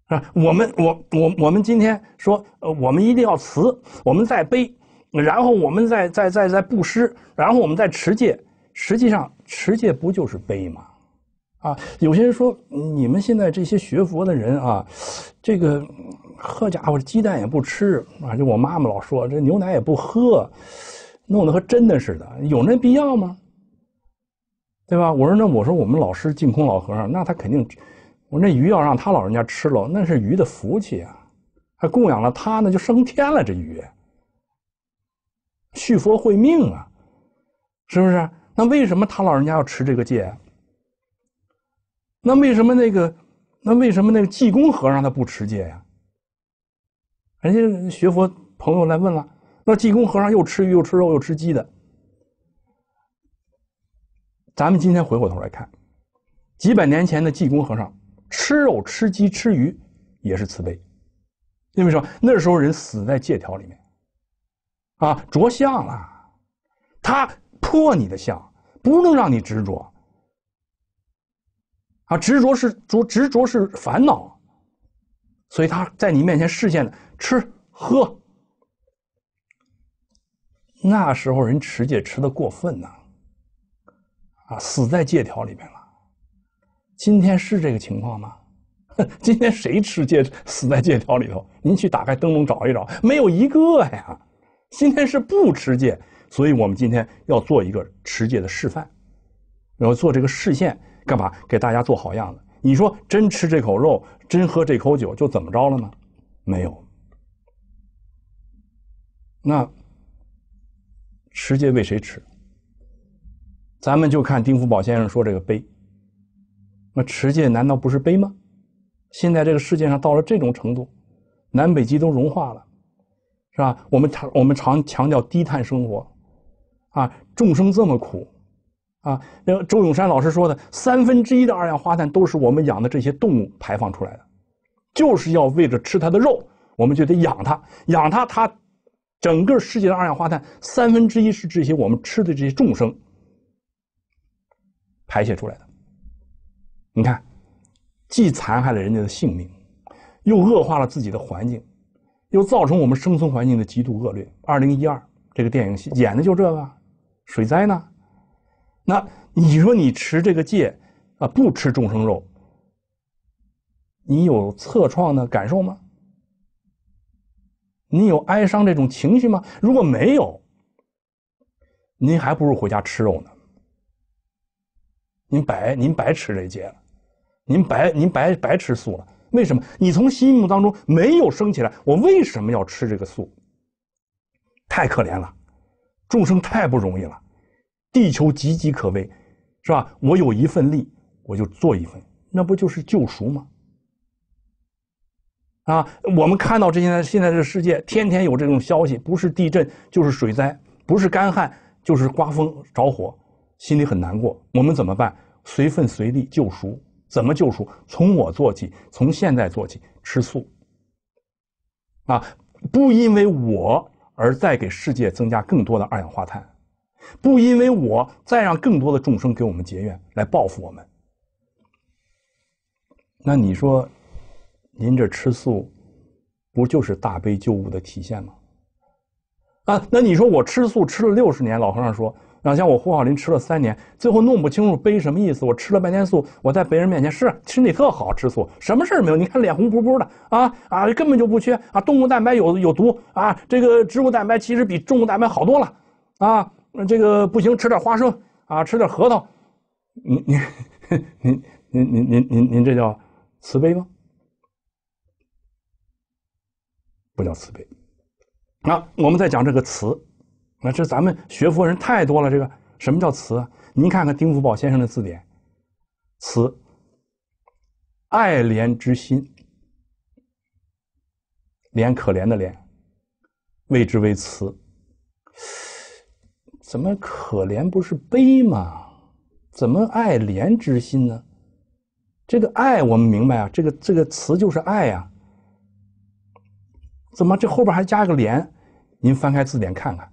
啊，我们我我我们今天说，呃，我们一定要辞，我们再悲，然后我们再再再再布施，然后我们再持戒。实际上，持戒不就是悲吗？啊，有些人说你们现在这些学佛的人啊，这个，呵家伙，鸡蛋也不吃啊，就我妈妈老说这牛奶也不喝，弄得和真的似的，有那必要吗？对吧？我说那我说我们老师净空老和尚，那他肯定，我说那鱼要让他老人家吃了，那是鱼的福气啊，还供养了他呢，就升天了，这鱼，续佛会命啊，是不是？那为什么他老人家要持这个戒？那为什么那个？那为什么那个济公和尚他不持戒呀？人家学佛朋友来问了，那济公和尚又吃鱼又吃肉又吃鸡的。咱们今天回过头来看，几百年前的济公和尚吃肉吃鸡吃鱼也是慈悲，因为什么？那时候人死在戒条里面，啊着相了，他破你的相，不能让你执着。啊，执着是着执着是烦恼，所以他在你面前示现的吃喝。那时候人持戒持的过分呐，啊，死在戒条里面了。今天是这个情况吗？[laughs] 今天谁持戒死在戒条里头？您去打开灯笼找一找，没有一个呀。今天是不持戒，所以我们今天要做一个持戒的示范，要做这个示现。干嘛给大家做好样子？你说真吃这口肉，真喝这口酒，就怎么着了呢？没有。那持戒为谁吃？咱们就看丁福宝先生说这个悲。那持戒难道不是悲吗？现在这个世界上到了这种程度，南北极都融化了，是吧？我们常我们常强调低碳生活，啊，众生这么苦。啊，那周永山老师说的，三分之一的二氧化碳都是我们养的这些动物排放出来的，就是要为着吃它的肉，我们就得养它，养它，它整个世界的二氧化碳三分之一是这些我们吃的这些众生排泄出来的。你看，既残害了人家的性命，又恶化了自己的环境，又造成我们生存环境的极度恶劣。二零一二这个电影演的就这个，水灾呢？那你说你持这个戒啊，不吃众生肉，你有侧创的感受吗？你有哀伤这种情绪吗？如果没有，您还不如回家吃肉呢。您白您白吃这戒了，您白您白白吃素了。为什么？你从心目当中没有升起来，我为什么要吃这个素？太可怜了，众生太不容易了。地球岌岌可危，是吧？我有一份力，我就做一份，那不就是救赎吗？啊，我们看到这些现在这个世界，天天有这种消息，不是地震就是水灾，不是干旱就是刮风着火，心里很难过。我们怎么办？随份随地救赎，怎么救赎？从我做起，从现在做起，吃素。啊，不因为我而再给世界增加更多的二氧化碳。不因为我再让更多的众生给我们结怨来报复我们，那你说，您这吃素，不就是大悲救物的体现吗？啊，那你说我吃素吃了六十年，老和尚说，啊，像我胡浩林吃了三年，最后弄不清楚悲什么意思，我吃了半天素，我在别人面前是身体特好，吃素什么事儿没有，你看脸红扑扑的啊啊，根本就不缺啊，动物蛋白有有毒啊，这个植物蛋白其实比动物蛋白好多了啊。这个不行，吃点花生啊，吃点核桃。您您您您您您您您这叫慈悲吗？不叫慈悲。那我们再讲这个词，那这咱们学佛人太多了。这个什么叫慈？您看看丁福宝先生的字典，慈，爱怜之心，怜可怜的怜，谓之为慈。怎么可怜不是悲吗？怎么爱怜之心呢？这个爱我们明白啊，这个这个词就是爱呀。怎么这后边还加一个怜？您翻开字典看看，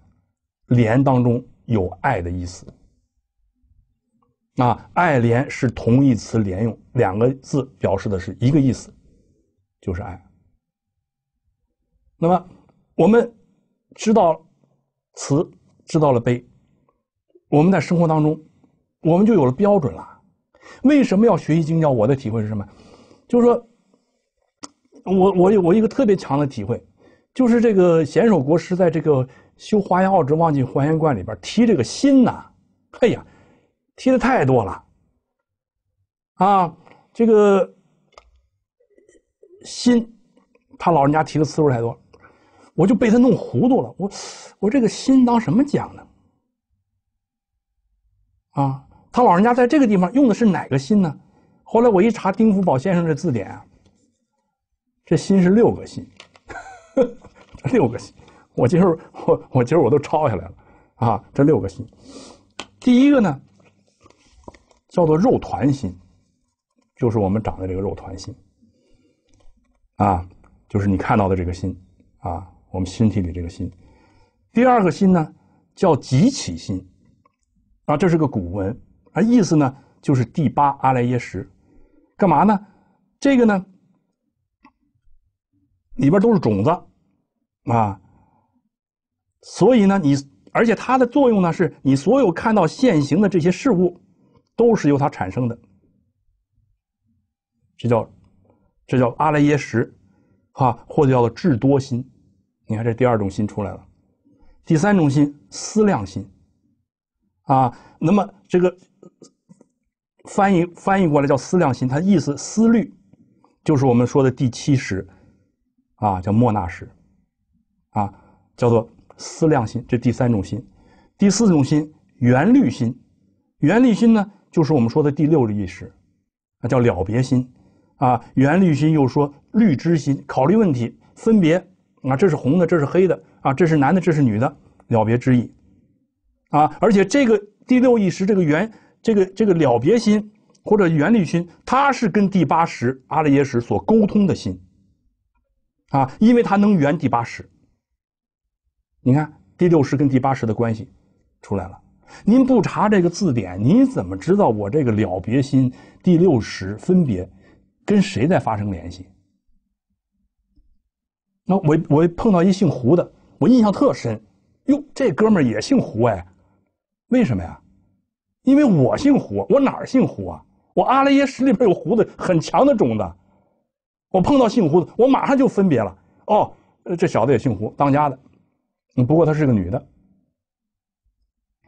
怜当中有爱的意思。那爱怜是同义词连用，两个字表示的是一个意思，就是爱。那么我们知道词。知道了悲，我们在生活当中，我们就有了标准了。为什么要学习经教？我的体会是什么？就是说，我我有我一个特别强的体会，就是这个贤守国师在这个修华严奥旨忘记华严观里边提这个心呐，哎呀，提的太多了，啊，这个心，他老人家提的次数太多。我就被他弄糊涂了，我我这个心当什么讲呢？啊，他老人家在这个地方用的是哪个心呢？后来我一查丁福宝先生的字典啊，这心是六个心，[laughs] 六个心，我今儿我我今儿我都抄下来了，啊，这六个心，第一个呢叫做肉团心，就是我们长的这个肉团心，啊，就是你看到的这个心，啊。我们身体里这个心，第二个心呢叫集起心啊，这是个古文啊，意思呢就是第八阿赖耶识，干嘛呢？这个呢里边都是种子啊，所以呢你而且它的作用呢是你所有看到现行的这些事物都是由它产生的，这叫这叫阿赖耶识啊，或者叫做智多心。你看，这第二种心出来了。第三种心思量心，啊，那么这个翻译翻译过来叫思量心，它意思思虑，就是我们说的第七识，啊，叫莫那识，啊，叫做思量心，这第三种心。第四种心圆律心，圆律心呢，就是我们说的第六意识，啊，叫了别心，啊，圆律心又说律知心，考虑问题分别。啊，这是红的，这是黑的，啊，这是男的，这是女的，了别之意，啊，而且这个第六意识这个原，这个这个了别心或者原力心，它是跟第八识阿赖耶识所沟通的心，啊，因为它能圆第八识。你看第六识跟第八识的关系出来了。您不查这个字典，您怎么知道我这个了别心第六识分别跟谁在发生联系？那我我碰到一姓胡的，我印象特深，哟，这哥们儿也姓胡哎，为什么呀？因为我姓胡，我哪儿姓胡啊？我阿赖耶识里边有胡的很强的种子，我碰到姓胡的，我马上就分别了。哦，这小子也姓胡，当家的，不过他是个女的。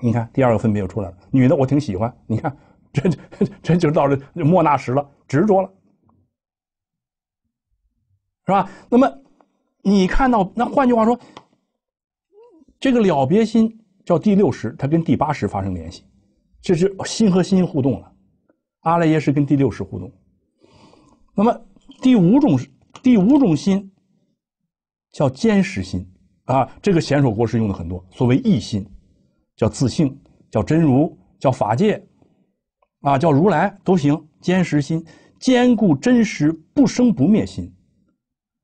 你看，第二个分别又出来了，女的我挺喜欢。你看，这这就到了莫那什了，执着了，是吧？那么。你看到那？换句话说，这个了别心叫第六识，它跟第八识发生联系，这是心和心互动了。阿赖耶识跟第六识互动。那么第五种第五种心叫坚实心啊，这个贤手国师用的很多，所谓意心叫自性，叫真如，叫法界，啊，叫如来都行。坚实心，坚固真实不生不灭心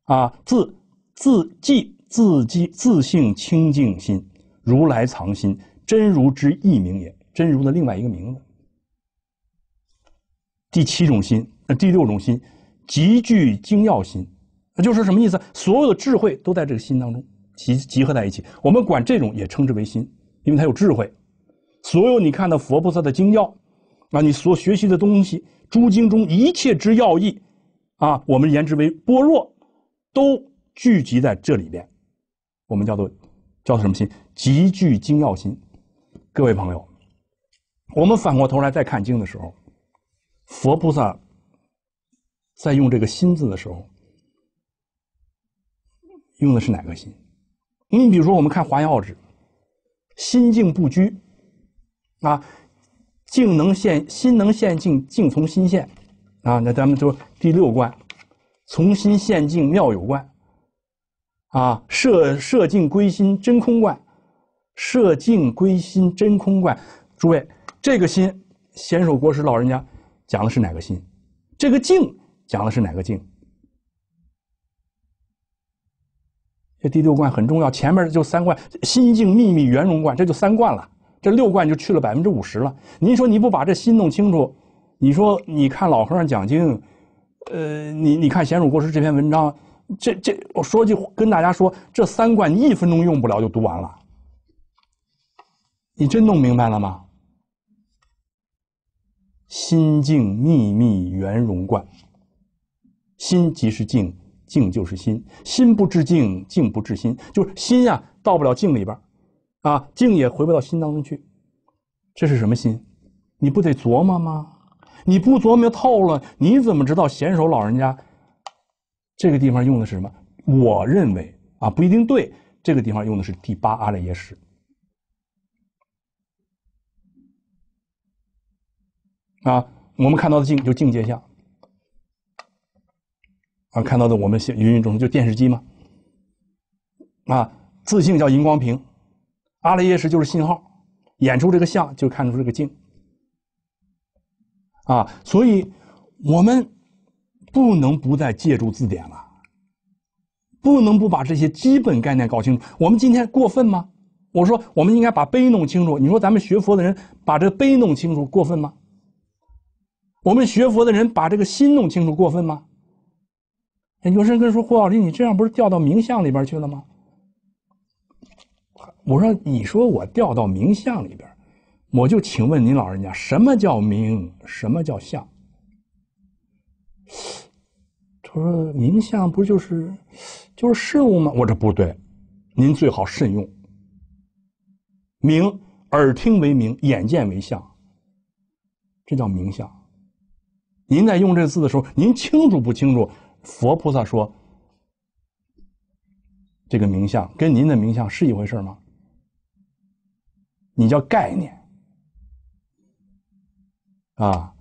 啊，自。自寂自寂自性清净心，如来藏心，真如之异名也。真如的另外一个名字。第七种心，那第六种心，集聚精要心，那就是什么意思？所有的智慧都在这个心当中集集合在一起。我们管这种也称之为心，因为它有智慧。所有你看到佛菩萨的精要，啊，你所学习的东西，诸经中一切之要义，啊，我们言之为般若，都。聚集在这里边，我们叫做叫什么心？集聚精要心。各位朋友，我们反过头来再看经的时候，佛菩萨在用这个“心”字的时候，用的是哪个心？你比如说，我们看《华严奥旨》，心静不居啊，静能现心能现净，净从心现啊。那咱们就第六观，从心现净妙有观。啊，摄摄境归心真空观，摄境归心真空观，诸位，这个心，贤守国师老人家讲的是哪个心？这个境讲的是哪个境？这第六观很重要，前面就三观：心境秘密圆融观，这就三观了。这六观就去了百分之五十了。您说你不把这心弄清楚，你说你看老和尚讲经，呃，你你看贤守国师这篇文章。这这，我说句，跟大家说，这三观一分钟用不了就读完了，你真弄明白了吗？心静秘密圆融观，心即是静，静就是心，心不至静，静不至心，就是心啊，到不了静里边啊，静也回不到心当中去，这是什么心？你不得琢磨吗？你不琢磨透了，你怎么知道贤手老人家？这个地方用的是什么？我认为啊，不一定对。这个地方用的是第八阿赖耶识。啊，我们看到的镜就境界下，啊，看到的我们现芸芸众生就电视机嘛，啊，自性叫荧光屏，阿赖耶识就是信号，演出这个相就看出这个镜。啊，所以我们。不能不再借助字典了，不能不把这些基本概念搞清楚。我们今天过分吗？我说，我们应该把悲弄清楚。你说，咱们学佛的人把这悲弄清楚，过分吗？我们学佛的人把这个心弄清楚，过分吗？有些人跟说胡老师，你这样不是掉到名相里边去了吗？我说，你说我掉到名相里边，我就请问您老人家，什么叫名？什么叫相？说名相不就是就是事物吗？我这不对，您最好慎用。名耳听为名，眼见为相，这叫名相。您在用这字的时候，您清楚不清楚？佛菩萨说这个名相跟您的名相是一回事吗？你叫概念啊，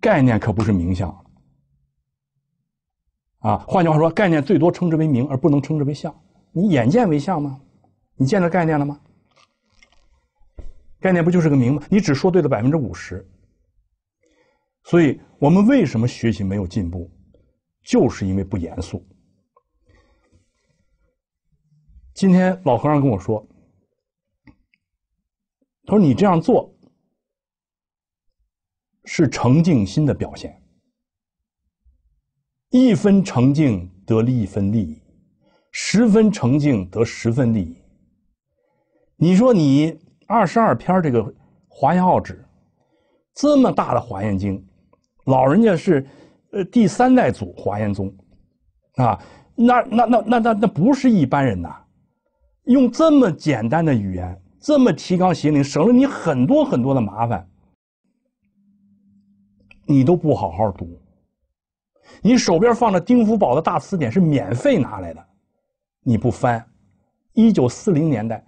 概念可不是名相。啊，换句话说，概念最多称之为名，而不能称之为相。你眼见为相吗？你见到概念了吗？概念不就是个名吗？你只说对了百分之五十。所以我们为什么学习没有进步，就是因为不严肃。今天老和尚跟我说，他说你这样做是诚敬心的表现。一分成净得一分利益，十分成净得十分利益。你说你二十二篇这个华严奥旨，这么大的华严经，老人家是呃第三代祖华严宗啊，那那那那那那不是一般人呐！用这么简单的语言，这么提纲挈领，省了你很多很多的麻烦，你都不好好读。你手边放着丁福宝的大词典是免费拿来的，你不翻，一九四零年代，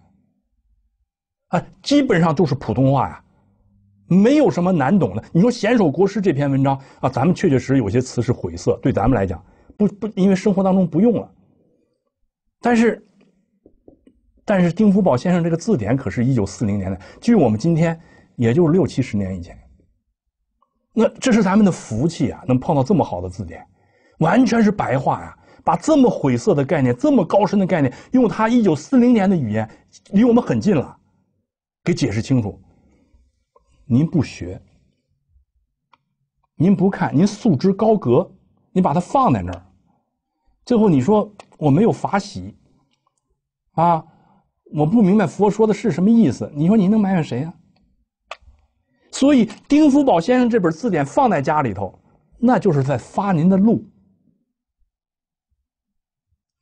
啊，基本上都是普通话呀，没有什么难懂的。你说《贤手国师》这篇文章啊，咱们确确实实有些词是晦涩，对咱们来讲不不，因为生活当中不用了。但是，但是丁福宝先生这个字典可是1940年代，距我们今天也就六七十年以前。那这是咱们的福气啊，能碰到这么好的字典，完全是白话呀！把这么晦涩的概念，这么高深的概念，用他一九四零年的语言，离我们很近了，给解释清楚。您不学，您不看，您束之高阁，你把它放在那儿，最后你说我没有法喜，啊，我不明白佛说的是什么意思，你说你能埋怨谁呀？所以，丁福宝先生这本字典放在家里头，那就是在发您的怒。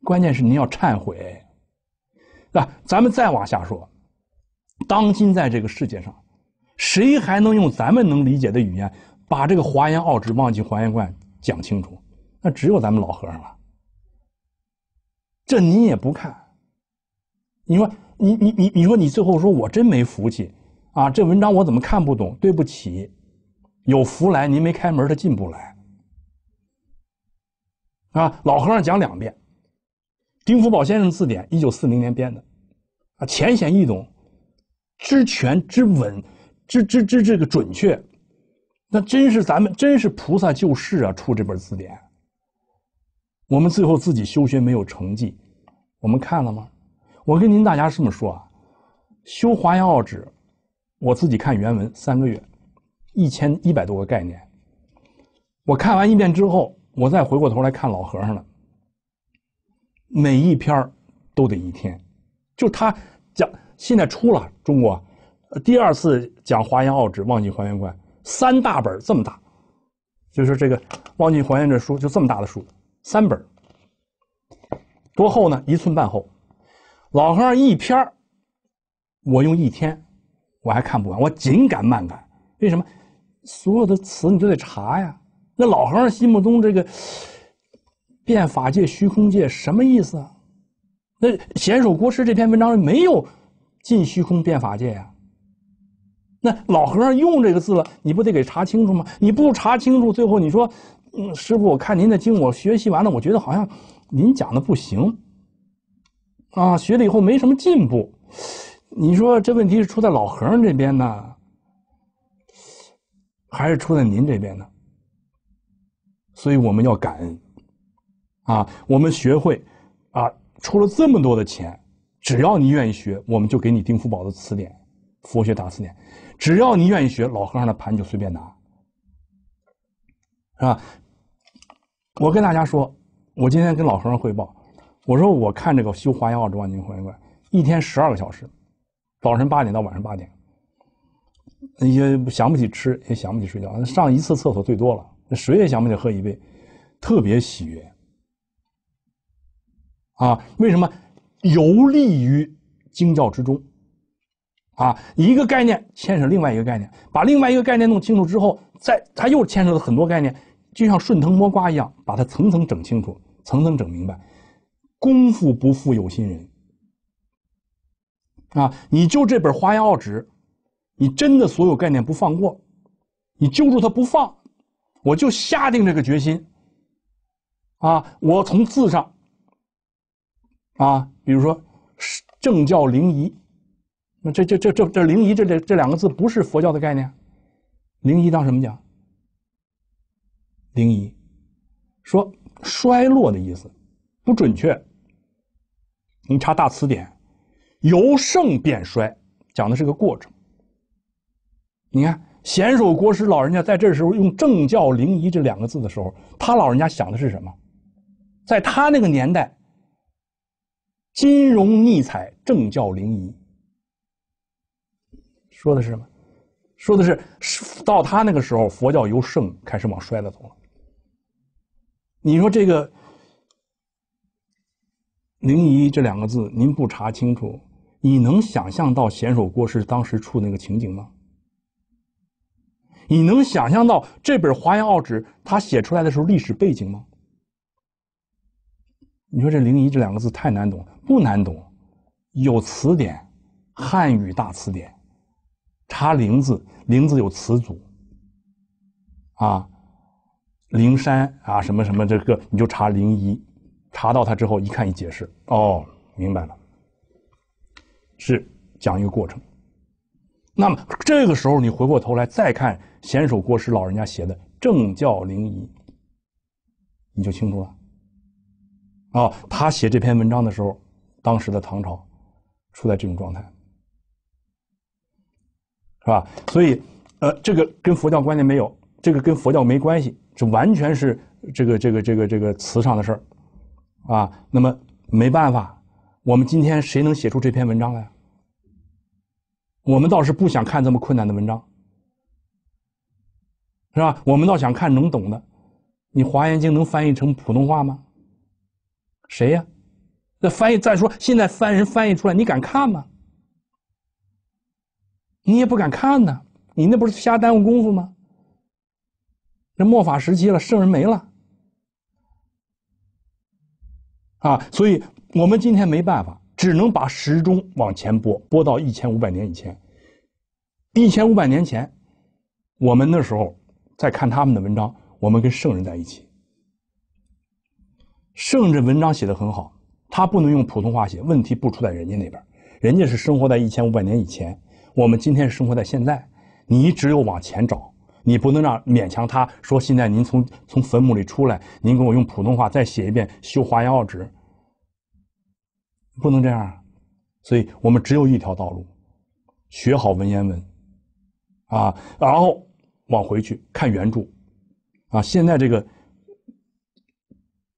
关键是您要忏悔，啊！咱们再往下说，当今在这个世界上，谁还能用咱们能理解的语言把这个华严奥旨、忘记华严观讲清楚？那只有咱们老和尚了。这你也不看，你说你你你，你说你最后说我真没福气。啊，这文章我怎么看不懂？对不起，有福来，您没开门，他进不来。啊，老和尚讲两遍，《丁福宝先生字典》，一九四零年编的，啊，浅显易懂，知全知稳，知知知这个准确，那真是咱们真是菩萨救世啊！出这本字典，我们最后自己修学没有成绩，我们看了吗？我跟您大家这么说啊，修华严奥旨。我自己看原文三个月，一千一百多个概念。我看完一遍之后，我再回过头来看老和尚了。每一篇都得一天，就他讲。现在出了中国第二次讲华严奥旨，忘记还原观，三大本这么大，就是这个忘记还原这书就这么大的书，三本多厚呢？一寸半厚。老和尚一篇我用一天。我还看不完，我紧赶慢赶。为什么？所有的词你都得查呀。那老和尚心目中这个“变法界”“虚空界”什么意思啊？那贤首国师这篇文章没有进虚空变法界呀。那老和尚用这个字了，你不得给查清楚吗？你不查清楚，最后你说，嗯，师傅，我看您的经，我学习完了，我觉得好像您讲的不行啊，学了以后没什么进步。你说这问题是出在老和尚这边呢，还是出在您这边呢？所以我们要感恩啊！我们学会啊，出了这么多的钱，只要你愿意学，我们就给你《丁福宝的词典》《佛学大词典》；只要你愿意学，老和尚的盘就随便拿，是吧？我跟大家说，我今天跟老和尚汇报，我说我看这个修华严二万卷，回严观一天十二个小时。早晨八点到晚上八点，也想不起吃，也想不起睡觉，上一次厕所最多了，水也想不起喝一杯，特别喜悦。啊，为什么游历于经教之中？啊，一个概念牵扯另外一个概念，把另外一个概念弄清楚之后，再它又牵扯了很多概念，就像顺藤摸瓜一样，把它层层整清楚，层层整明白，功夫不负有心人。啊！你就这本《华样奥旨》，你真的所有概念不放过，你揪住它不放，我就下定这个决心。啊！我从字上，啊，比如说政教灵仪，那这这这这这灵仪这这这两个字不是佛教的概念，灵仪当什么讲？灵仪，说衰落的意思，不准确。你查大词典。由盛变衰，讲的是个过程。你看，贤守国师老人家在这时候用“政教灵仪”这两个字的时候，他老人家想的是什么？在他那个年代，金融逆采，政教灵仪，说的是什么？说的是到他那个时候，佛教由盛开始往衰了走了。你说这个“灵仪”这两个字，您不查清楚？你能想象到贤守过世当时处那个情景吗？你能想象到这本《华阳奥旨》他写出来的时候历史背景吗？你说这“灵夷”这两个字太难懂，不难懂，有词典，《汉语大词典》，查“灵”字，“灵”字有词组，啊，“灵山”啊，什么什么这个，你就查“灵夷”，查到它之后一看一解释，哦，明白了。是讲一个过程，那么这个时候你回过头来再看贤首国师老人家写的《政教灵仪》，你就清楚了。啊，他写这篇文章的时候，当时的唐朝处在这种状态，是吧？所以，呃，这个跟佛教观念没有，这个跟佛教没关系，这完全是这个这个这个这个词上的事儿，啊，那么没办法。我们今天谁能写出这篇文章来？我们倒是不想看这么困难的文章，是吧？我们倒想看能懂的。你《华严经》能翻译成普通话吗？谁呀？那翻译再说，现在翻人翻译出来，你敢看吗？你也不敢看呢，你那不是瞎耽误功夫吗？那末法时期了，圣人没了，啊，所以。我们今天没办法，只能把时钟往前拨，拨到一千五百年以前。一千五百年前，我们那时候在看他们的文章，我们跟圣人在一起。圣人文章写的很好，他不能用普通话写。问题不出在人家那边，人家是生活在一千五百年以前，我们今天是生活在现在。你只有往前找，你不能让勉强他说现在您从从坟墓里出来，您给我用普通话再写一遍《修华严二旨》。不能这样，所以我们只有一条道路，学好文言文，啊，然后往回去看原著，啊，现在这个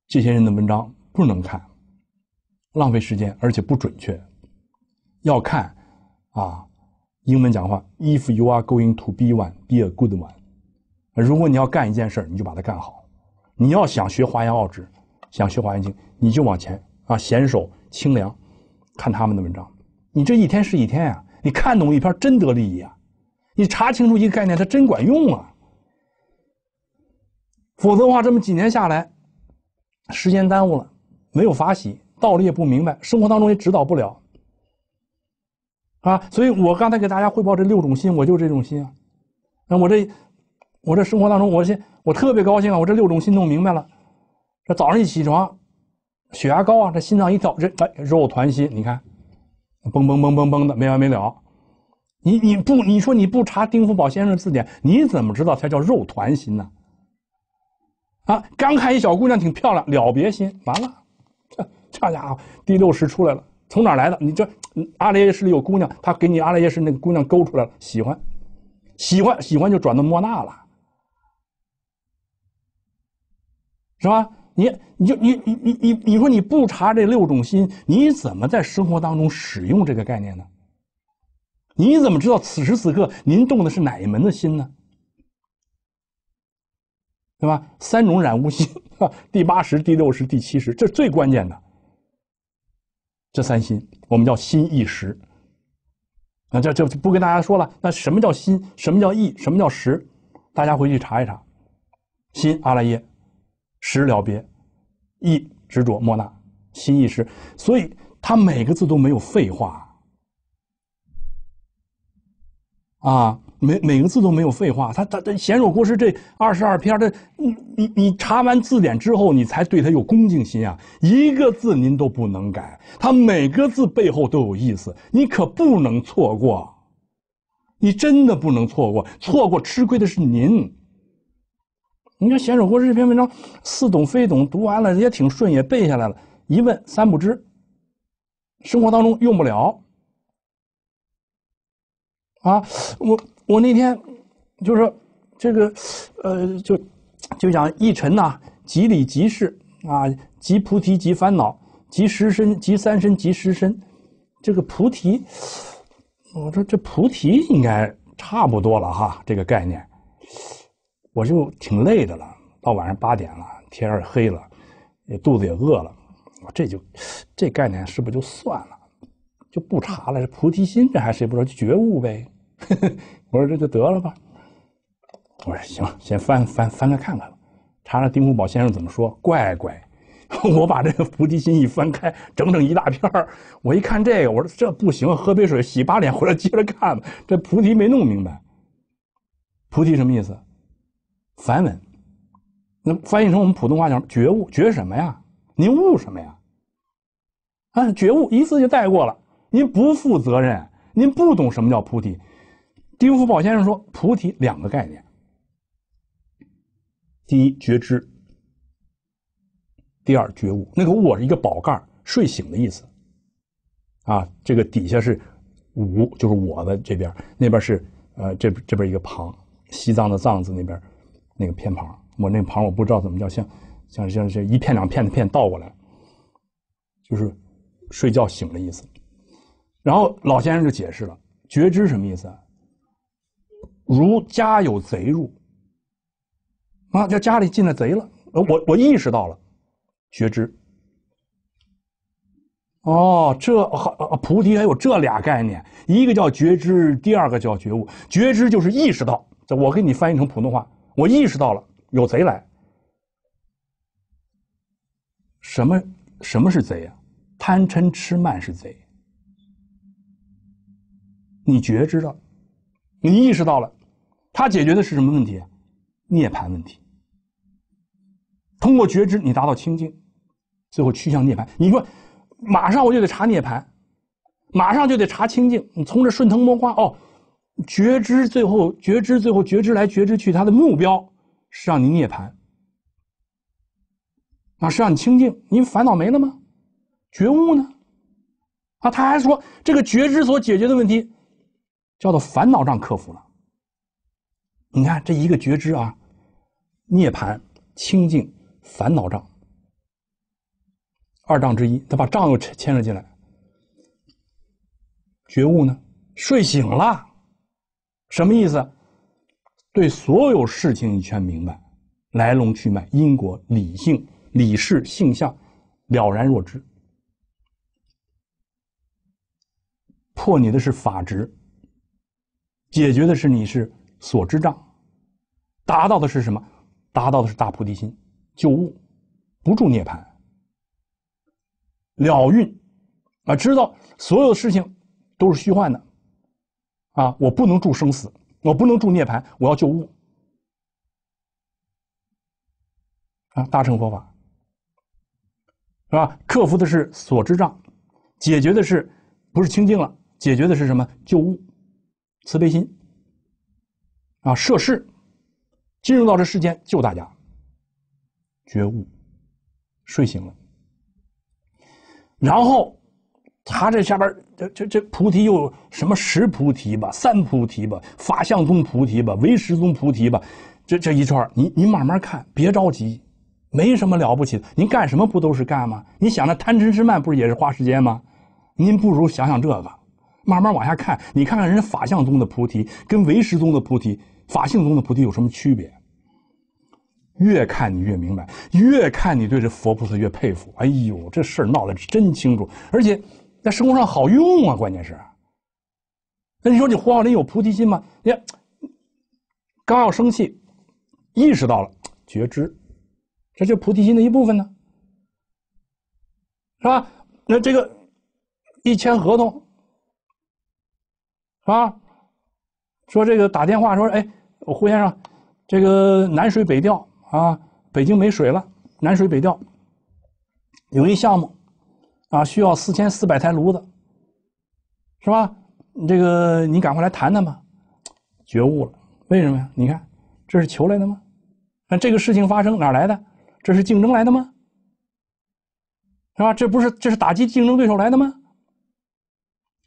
这些人的文章不能看，浪费时间，而且不准确。要看，啊，英文讲话：If you are going to be one, be a good one。如果你要干一件事儿，你就把它干好。你要想学《华严奥旨》，想学《华严经》，你就往前啊，娴熟。清凉，看他们的文章，你这一天是一天呀！你看懂一篇真得利益啊！你查清楚一个概念，它真管用啊！否则的话，这么几年下来，时间耽误了，没有法喜，道理也不明白，生活当中也指导不了啊！所以我刚才给大家汇报这六种心，我就这种心啊！那我这，我这生活当中，我现我特别高兴啊！我这六种心弄明白了，这早上一起床。血压高啊！这心脏一跳，这哎肉团心，你看，嘣嘣嘣嘣嘣的没完没了。你你不你说你不查丁福宝先生字典，你怎么知道他叫肉团心呢？啊，刚看一小姑娘挺漂亮，了别心完了，这这家伙第六十出来了，从哪来的？你这阿赖耶识里有姑娘，他给你阿赖耶识那个姑娘勾出来了，喜欢，喜欢喜欢就转到莫那了，是吧？你你就你你你你你说你不查这六种心，你怎么在生活当中使用这个概念呢？你怎么知道此时此刻您动的是哪一门的心呢？对吧？三种染污心，[laughs] 第八十、第六十、第七十，这是最关键的。这三心，我们叫心意识。那这这不跟大家说了？那什么叫心？什么叫意？什么叫识？大家回去查一查。心阿赖耶，识了别。一执着莫那心意识，所以他每个字都没有废话啊，每每个字都没有废话。他他他贤若国师这二十二篇，的，你你你查完字典之后，你才对他有恭敬心啊。一个字您都不能改，他每个字背后都有意思，你可不能错过，你真的不能错过，错过吃亏的是您。你看《显手过》这篇文章，似懂非懂，读完了也挺顺，也背下来了，一问三不知。生活当中用不了啊！我我那天就是这个，呃，就就讲一尘呐，即理即事啊，即菩提即烦恼，即十身即三身即十身。这个菩提，我说这菩提应该差不多了哈，这个概念。我就挺累的了，到晚上八点了，天也黑了，也肚子也饿了，我这就这概念是不是就算了，就不查了？这菩提心这还谁不知就觉悟呗？[laughs] 我说这就得了吧。我说行，先翻翻翻开看看吧，查查丁福宝先生怎么说？乖乖，[laughs] 我把这个菩提心一翻开，整整一大片儿。我一看这个，我说这不行，喝杯水洗把脸回来接着看吧。这菩提没弄明白，菩提什么意思？梵文，那翻译成我们普通话叫觉悟，觉什么呀？您悟什么呀？啊，觉悟，一次就带过了。您不负责任，您不懂什么叫菩提。丁福宝先生说，菩提两个概念：第一觉知，第二觉悟。那个悟是一个宝盖，睡醒的意思。啊，这个底下是悟，就是我的这边，那边是呃，这这边一个旁，西藏的藏字那边。那个偏旁，我那旁我不知道怎么叫，像像像是一片两片的片倒过来，就是睡觉醒的意思。然后老先生就解释了，觉知什么意思啊？如家有贼入啊，这家里进了贼了，我我意识到了，觉知。哦，这好，菩提还有这俩概念，一个叫觉知，第二个叫觉悟。觉知就是意识到，我给你翻译成普通话。我意识到了有贼来，什么什么是贼啊？贪嗔痴慢是贼。你觉知到，你意识到了，他解决的是什么问题涅盘问题。通过觉知，你达到清净，最后趋向涅盘。你说，马上我就得查涅盘，马上就得查清净。你从这顺藤摸瓜哦。觉知最后，觉知最后，觉知来觉知去，它的目标是让你涅槃，啊，是让你清净。您烦恼没了吗？觉悟呢？啊，他还说这个觉知所解决的问题叫做烦恼障克服了。你看这一个觉知啊，涅槃、清净、烦恼障，二障之一。他把障又牵牵扯进来。觉悟呢？睡醒了。什么意思？对所有事情全明白，来龙去脉、因果、理性、理事性相了然若知。破你的是法执，解决的是你是所知障，达到的是什么？达到的是大菩提心，救物不住涅槃，了运啊！知道所有的事情都是虚幻的。啊，我不能住生死，我不能住涅槃，我要救物。啊，大乘佛法，是吧？克服的是所知障，解决的是不是清净了？解决的是什么？救物，慈悲心。啊，涉世，进入到这世间救大家，觉悟，睡醒了，然后他这下边。这这这菩提又什么十菩提吧、三菩提吧、法相宗菩提吧、唯识宗菩提吧，这这一串，您您慢慢看，别着急，没什么了不起的。您干什么不都是干吗？你想那贪嗔痴慢，不是也是花时间吗？您不如想想这个，慢慢往下看，你看看人家法相宗的菩提跟唯识宗的菩提、法性宗的菩提有什么区别？越看你越明白，越看你对这佛菩萨越佩服。哎呦，这事儿闹得真清楚，而且。在生活上好用啊，关键是。那你说你胡浩林有菩提心吗？你刚要生气，意识到了，觉知，这就菩提心的一部分呢，是吧？那这个一签合同，是吧？说这个打电话说，哎，胡先生，这个南水北调啊，北京没水了，南水北调，有一项目。啊，需要四千四百台炉子，是吧？这个你赶快来谈谈吧。觉悟了，为什么呀？你看，这是求来的吗？那这个事情发生哪来的？这是竞争来的吗？是吧？这不是，这是打击竞争对手来的吗？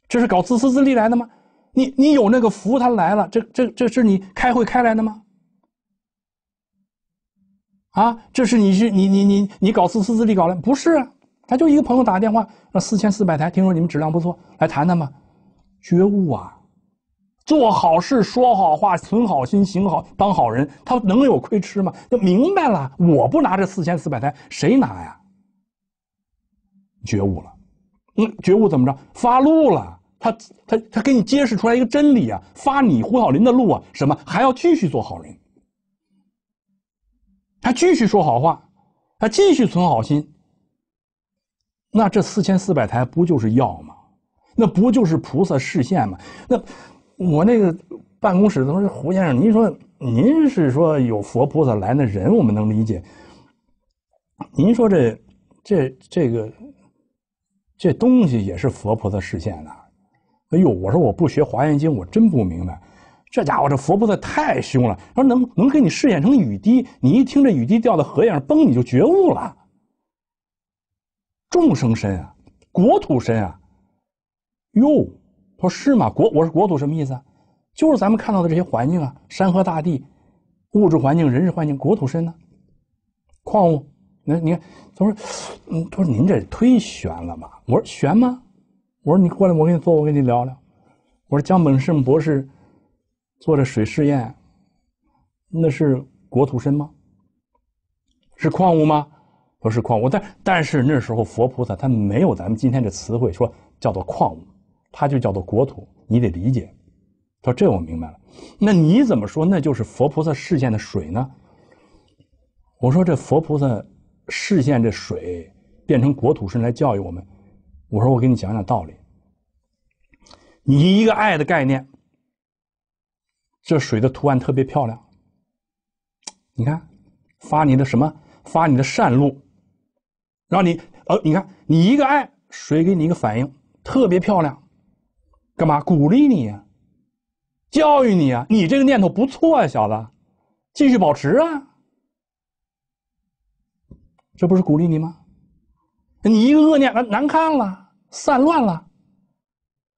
这是搞自私自利来的吗？你你有那个福，他来了，这这这是你开会开来的吗？啊，这是你是你你你你搞自私自利搞的，不是。啊，他就一个朋友打电话，那四千四百台，听说你们质量不错，来谈谈吧。觉悟啊，做好事说好话存好心行好当好人，他能有亏吃吗？明白了，我不拿这四千四百台，谁拿呀？觉悟了，嗯，觉悟怎么着？发怒了，他他他给你揭示出来一个真理啊，发你胡小林的怒啊，什么还要继续做好人？他继续说好话，他继续存好心。那这四千四百台不就是药吗？那不就是菩萨示现吗？那我那个办公室，他说：“胡先生，您说您是说有佛菩萨来？那人我们能理解。您说这这这个这东西也是佛菩萨示现的。哎呦，我说我不学《华严经》，我真不明白。这家伙这佛菩萨太凶了，说能能给你试验成雨滴，你一听这雨滴掉到荷叶上嘣你就觉悟了。”众生身啊，国土身啊，哟，说是吗？国，我说国土什么意思？啊？就是咱们看到的这些环境啊，山河大地，物质环境、人事环境，国土身呢？矿物？那你看，他说，嗯，他说您这忒玄了嘛？我说玄吗？我说你过来，我给你做，我跟你聊聊。我说江本胜博士做这水试验，那是国土深吗？是矿物吗？不是矿物，但但是那时候佛菩萨他没有咱们今天这词汇说叫做矿物，它就叫做国土。你得理解。说这我明白了，那你怎么说那就是佛菩萨视线的水呢？我说这佛菩萨视线这水变成国土是来教育我们。我说我给你讲讲道理。你一个爱的概念，这水的图案特别漂亮。你看，发你的什么？发你的善路。让你，呃，你看，你一个爱，谁给你一个反应？特别漂亮，干嘛？鼓励你啊，教育你啊，你这个念头不错呀，小子，继续保持啊。这不是鼓励你吗？你一个恶念，完难看了，散乱了，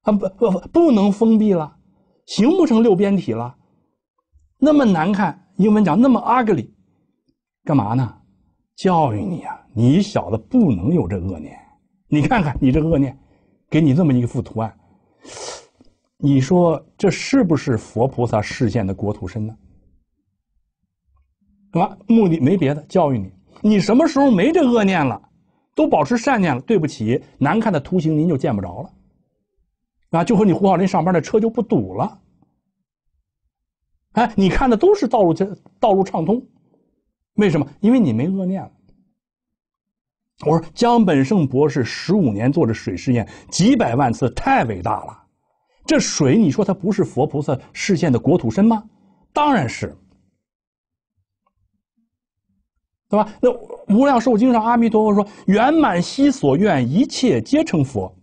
啊，不不不能封闭了，形不成六边体了，那么难看，英文讲那么阿格里，干嘛呢？教育你啊，你小子不能有这恶念。你看看你这恶念，给你这么一幅图案，你说这是不是佛菩萨视线的国土身呢？什么目的？没别的，教育你。你什么时候没这恶念了，都保持善念了？对不起，难看的图形您就见不着了。啊，就和你胡浩林上班的车就不堵了。哎，你看的都是道路，这道路畅通。为什么？因为你没恶念了。我说江本胜博士十五年做的水试验，几百万次，太伟大了。这水，你说它不是佛菩萨视线的国土身吗？当然是，对吧？那无量寿经上，阿弥陀佛说：“圆满悉所愿，一切皆成佛。”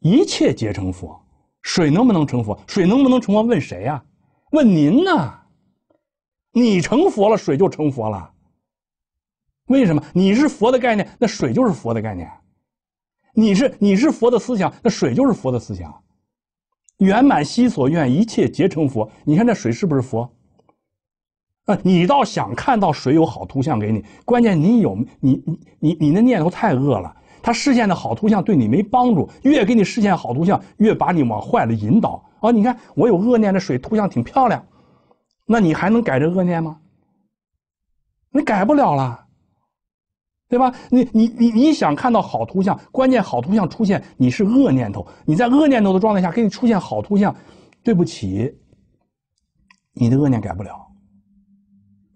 一切皆成佛，水能不能成佛？水能不能成佛？问谁呀？问您呢？你成佛了，水就成佛了。为什么？你是佛的概念，那水就是佛的概念。你是你是佛的思想，那水就是佛的思想。圆满悉所愿，一切皆成佛。你看这水是不是佛？啊，你倒想看到水有好图像给你，关键你有你你你你那念头太恶了。他视现的好图像对你没帮助，越给你视现好图像，越把你往坏了引导。啊，你看我有恶念，这水图像挺漂亮。那你还能改这恶念吗？你改不了了，对吧？你你你你想看到好图像，关键好图像出现，你是恶念头，你在恶念头的状态下给你出现好图像，对不起，你的恶念改不了。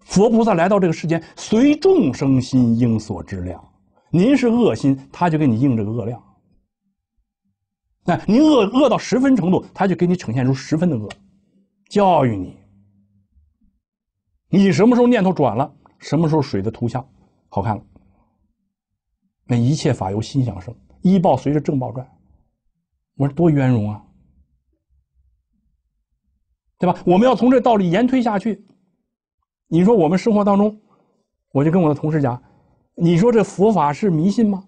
佛菩萨来到这个世间，随众生心应所知量。您是恶心，他就给你应这个恶量。哎，您恶恶到十分程度，他就给你呈现出十分的恶，教育你。你什么时候念头转了？什么时候水的图像好看了？那一切法由心想生，一报随着正报转。我说多冤荣啊，对吧？我们要从这道理延推下去。你说我们生活当中，我就跟我的同事讲，你说这佛法是迷信吗？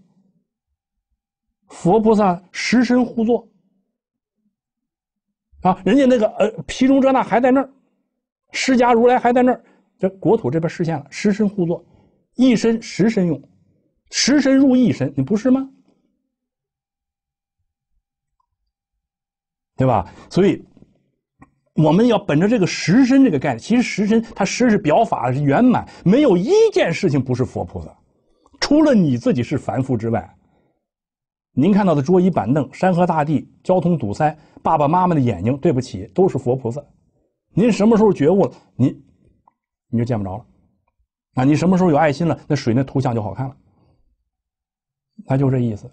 佛菩萨十身互作啊，人家那个呃皮中遮那还在那儿，释迦如来还在那儿。这国土这边实现了，十身互作，一身十身用，十身入一身，你不是吗？对吧？所以我们要本着这个十身这个概念，其实十身它十实是表法是圆满，没有一件事情不是佛菩萨，除了你自己是凡夫之外，您看到的桌椅板凳、山河大地、交通堵塞、爸爸妈妈的眼睛，对不起，都是佛菩萨。您什么时候觉悟了？您？你就见不着了，啊！你什么时候有爱心了，那水那图像就好看了，他就这意思。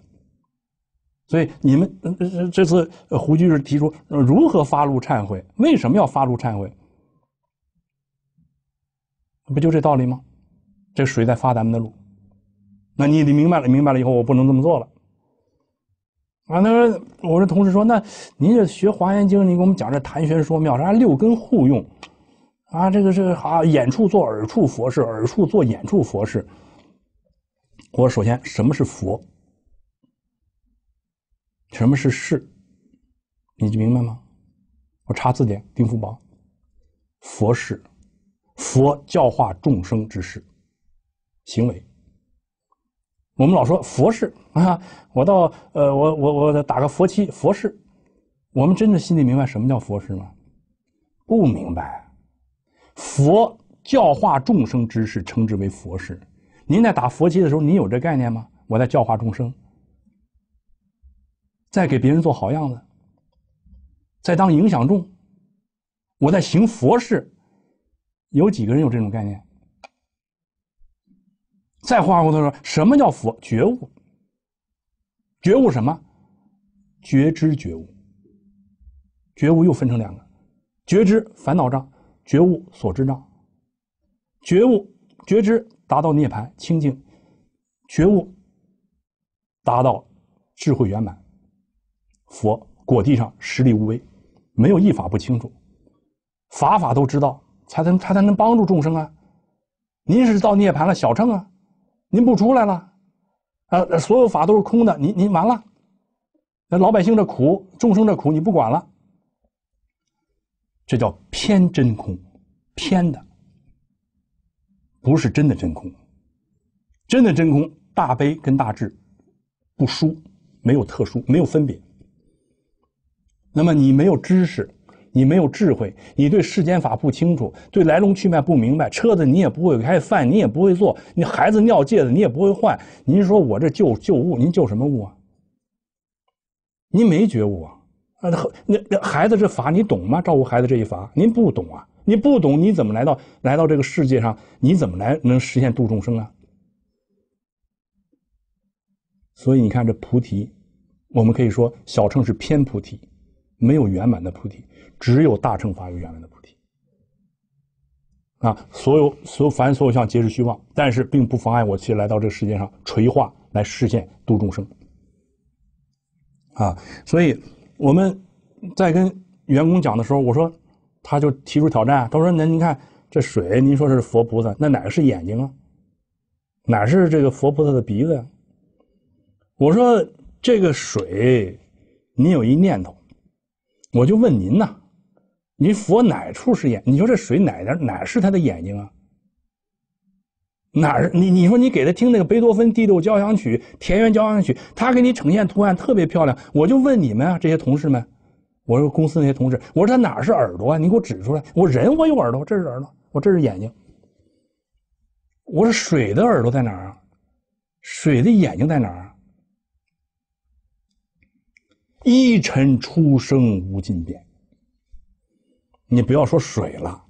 所以你们这这次胡居士提出如何发露忏悔，为什么要发露忏悔？不就这道理吗？这水在发咱们的路，那你得明白了，明白了以后我不能这么做了。啊，那我这同事说：“那您这学华严经，您给我们讲这谈玄说妙，啥六根互用？”啊，这个是啊，眼处做耳处佛事，耳处做眼处佛事。我首先，什么是佛？什么是事？你就明白吗？我查字典，丁福宝，佛事，佛教化众生之事，行为。我们老说佛事啊，我到呃，我我我打个佛七，佛事，我们真的心里明白什么叫佛事吗？不明白。佛教化众生之事，称之为佛事。您在打佛七的时候，您有这概念吗？我在教化众生，在给别人做好样子，在当影响众。我在行佛事，有几个人有这种概念？再换过头说什么叫佛？觉悟，觉悟什么？觉知觉悟，觉悟又分成两个，觉知烦恼障。觉悟所知障，觉悟觉知达到涅槃清净，觉悟达到智慧圆满。佛果地上实力无为，没有一法不清楚，法法都知道，才能才能能帮助众生啊！您是到涅槃了小乘啊，您不出来了，啊，所有法都是空的，您您完了，那老百姓的苦，众生的苦，你不管了。这叫偏真空，偏的，不是真的真空。真的真空，大悲跟大智不殊，没有特殊，没有分别。那么你没有知识，你没有智慧，你对世间法不清楚，对来龙去脉不明白，车子你也不会开，饭你也不会做，你孩子尿戒子你也不会换。您说我这救救物，您救什么物啊？您没觉悟啊！啊，那那孩子这法你懂吗？照顾孩子这一法，您不懂啊！你不懂，你怎么来到来到这个世界上？你怎么来能实现度众生啊？所以你看，这菩提，我们可以说小乘是偏菩提，没有圆满的菩提，只有大乘法有圆满的菩提。啊，所有所有凡所有相皆是虚妄，但是并不妨碍我去来到这个世界上垂化来实现度众生。啊，所以。我们，在跟员工讲的时候，我说，他就提出挑战。他说：“那您看这水，您说是佛菩萨，那哪个是眼睛啊？哪是这个佛菩萨的鼻子呀？”我说：“这个水，您有一念头，我就问您呐，您佛哪处是眼？你说这水哪哪哪是它的眼睛啊？”哪儿？你你说你给他听那个贝多芬《第六交响曲》《田园交响曲》，他给你呈现图案特别漂亮。我就问你们啊，这些同事们，我说公司那些同事，我说他哪是耳朵啊？你给我指出来。我人我有耳朵，这是耳朵，我这是眼睛。我说水的耳朵在哪儿？水的眼睛在哪儿？一尘出生无尽变。你不要说水了。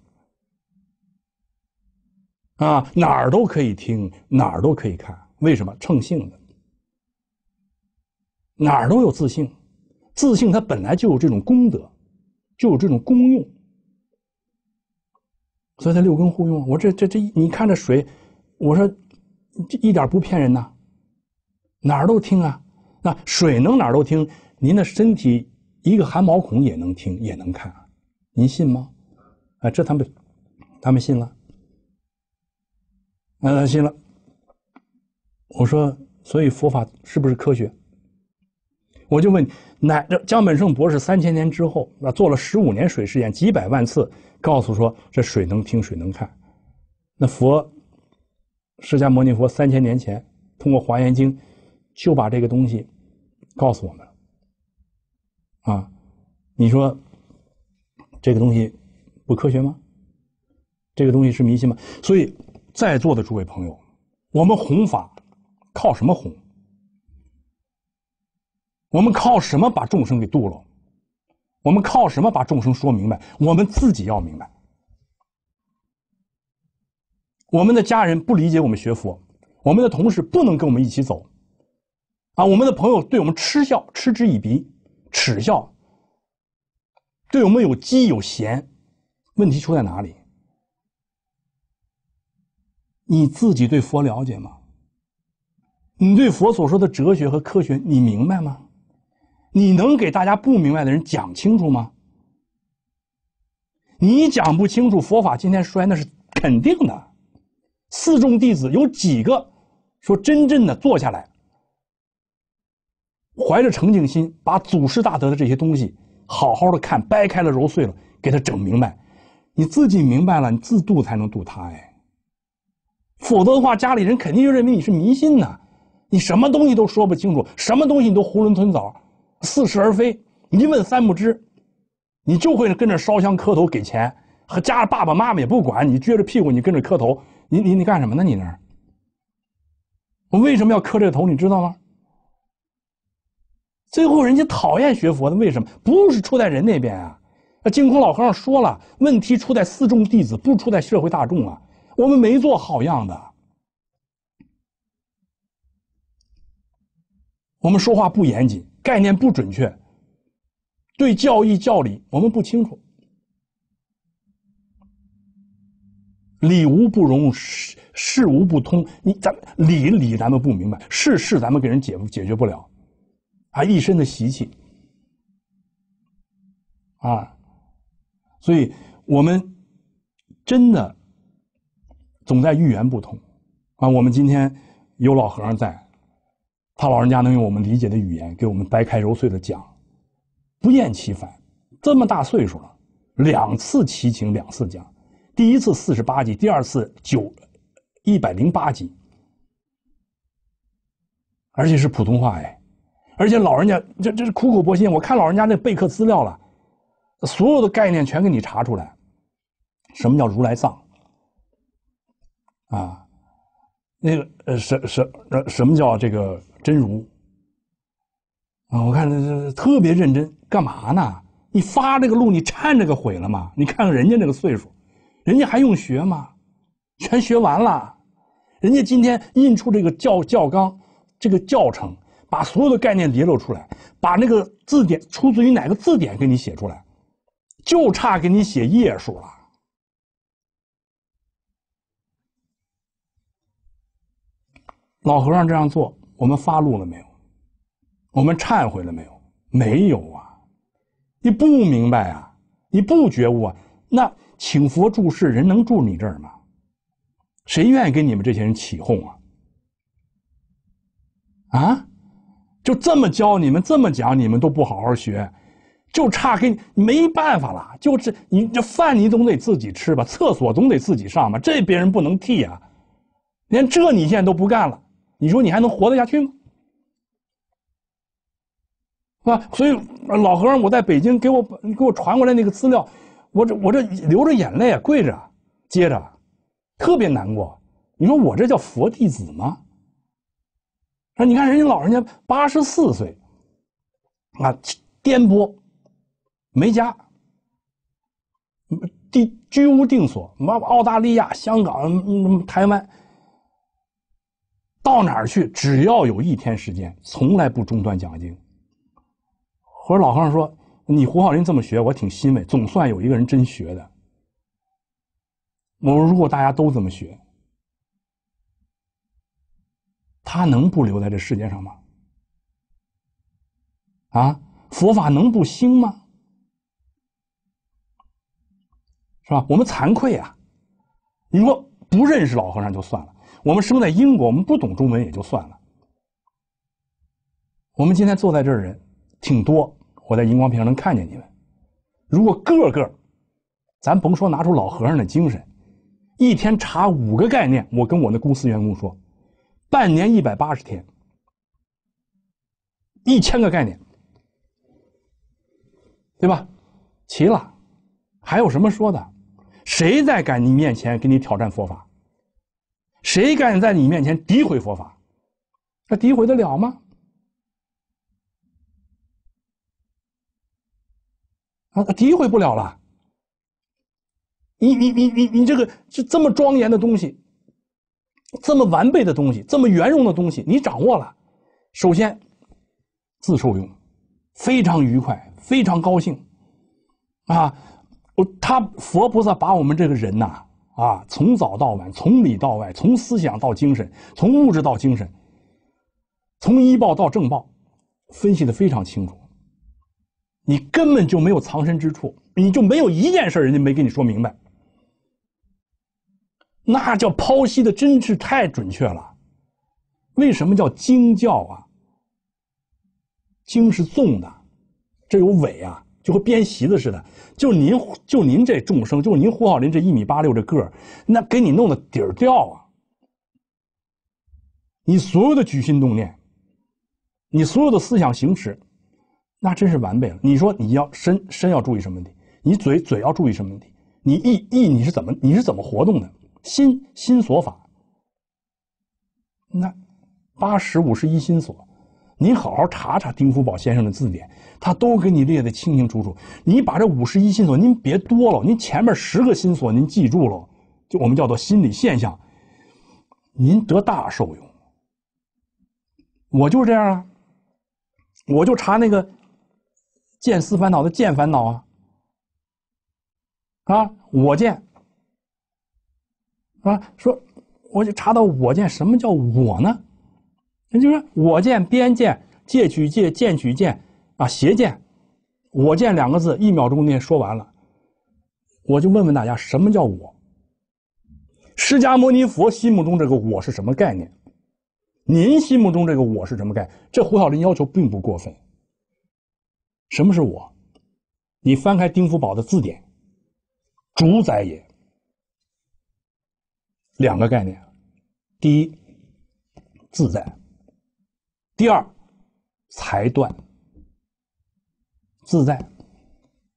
啊，哪儿都可以听，哪儿都可以看。为什么？称性的，哪儿都有自信，自信它本来就有这种功德，就有这种功用，所以他六根互用。我这这这，你看这水，我说这一点不骗人呐，哪儿都听啊。那水能哪儿都听，您的身体一个汗毛孔也能听，也能看，您信吗？啊，这他们，他们信了。嗯，行了。我说，所以佛法是不是科学？我就问你，乃这江本胜博士三千年之后，那做了十五年水实验，几百万次，告诉说这水能听，水能看。那佛，释迦牟尼佛三千年前通过《华严经》，就把这个东西告诉我们了。啊，你说这个东西不科学吗？这个东西是迷信吗？所以。在座的诸位朋友，我们弘法靠什么弘？我们靠什么把众生给度了？我们靠什么把众生说明白？我们自己要明白。我们的家人不理解我们学佛，我们的同事不能跟我们一起走，啊，我们的朋友对我们嗤笑、嗤之以鼻、耻笑，对我们有讥有嫌。问题出在哪里？你自己对佛了解吗？你对佛所说的哲学和科学，你明白吗？你能给大家不明白的人讲清楚吗？你讲不清楚，佛法今天衰那是肯定的。四众弟子有几个说真正的坐下来，怀着诚敬心，把祖师大德的这些东西好好的看，掰开了揉碎了给他整明白。你自己明白了，你自度才能度他，哎。否则的话，家里人肯定就认为你是迷信呢。你什么东西都说不清楚，什么东西你都囫囵吞枣，似是而非，一问三不知。你就会跟着烧香磕头给钱，和家爸爸妈妈也不管你，撅着屁股你跟着磕头，你你你干什么呢？你那儿，我为什么要磕这个头？你知道吗？最后人家讨厌学佛的，为什么？不是出在人那边啊？那净空老和尚说了，问题出在四众弟子，不出在社会大众啊。我们没做好样的，我们说话不严谨，概念不准确，对教义教理我们不清楚，理无不容，事事无不通。你咱理理咱们不明白，事事咱们给人解解决不了，啊，一身的习气，啊，所以我们真的。总在语言不同，啊，我们今天有老和尚在，他老人家能用我们理解的语言给我们掰开揉碎的讲，不厌其烦。这么大岁数了，两次请，两次讲，第一次四十八集，第二次九一百零八集，而且是普通话哎，而且老人家这这是苦口婆心。我看老人家那备课资料了，所有的概念全给你查出来，什么叫如来藏？啊，那个呃什什什什么叫这个真如？啊，我看这特别认真，干嘛呢？你发这个路，你颤这个毁了吗？你看看人家那个岁数，人家还用学吗？全学完了，人家今天印出这个教教纲，这个教程，把所有的概念叠漏出来，把那个字典出自于哪个字典给你写出来，就差给你写页数了。老和尚这样做，我们发怒了没有？我们忏悔了没有？没有啊！你不明白啊！你不觉悟啊！那请佛住世，人能住你这儿吗？谁愿意跟你们这些人起哄啊？啊！就这么教你们，这么讲，你们都不好好学，就差给你没办法了。就是你这饭，你总得自己吃吧，厕所总得自己上吧，这别人不能替啊！连这你现在都不干了。你说你还能活得下去吗？啊！所以老和尚，我在北京给我给我传过来那个资料，我这我这流着眼泪啊，跪着，接着，特别难过。你说我这叫佛弟子吗？说你看人家老人家八十四岁，啊，颠簸，没家，地居无定所，澳大利亚、香港、台湾。到哪儿去？只要有一天时间，从来不中断讲经。或者老和尚说：“你胡浩林这么学，我挺欣慰。总算有一个人真学的。我们如果大家都这么学，他能不留在这世界上吗？啊，佛法能不兴吗？是吧？我们惭愧啊！你说不认识老和尚就算了。”我们生在英国，我们不懂中文也就算了。我们今天坐在这儿的人挺多，我在荧光屏上能看见你们。如果个个，咱甭说拿出老和尚的精神，一天查五个概念，我跟我那公司员工说，半年一百八十天，一千个概念，对吧？齐了，还有什么说的？谁在敢你面前给你挑战佛法？谁敢在你面前诋毁佛法？那诋毁得了吗？啊，诋毁不了了！你你你你你这个这这么庄严的东西，这么完备的东西，这么圆融的东西，你掌握了，首先自受用，非常愉快，非常高兴，啊，他佛菩萨把我们这个人呐。啊，从早到晚，从里到外，从思想到精神，从物质到精神，从一报到政报，分析的非常清楚。你根本就没有藏身之处，你就没有一件事儿人家没跟你说明白。那叫剖析的真是太准确了。为什么叫精教啊？经是纵的，这有尾啊。就和编席子似的，就您就您这众生，就您胡浩林这一米八六这个儿，那给你弄的底儿掉啊！你所有的举心动念，你所有的思想行事，那真是完备了。你说你要身身要注意什么问题？你嘴嘴要注意什么问题？你意意你是怎么你是怎么活动的？心心所法，那八十五十一心所。您好好查查丁福宝先生的字典，他都给你列的清清楚楚。你把这五十一心锁，您别多了，您前面十个心锁您记住了，就我们叫做心理现象，您得大受用。我就是这样啊，我就查那个“见思烦恼”的“见烦恼”啊，啊，我见，啊，说我就查到我见，什么叫我呢？那就是我见边见，借取见见取见，啊，邪见，我见两个字一秒钟内说完了。我就问问大家，什么叫我？释迦牟尼佛心目中这个我是什么概念？您心目中这个我是什么概念？这胡小林要求并不过分。什么是我？你翻开丁福宝的字典，主宰也两个概念。第一，自在。第二，裁断自在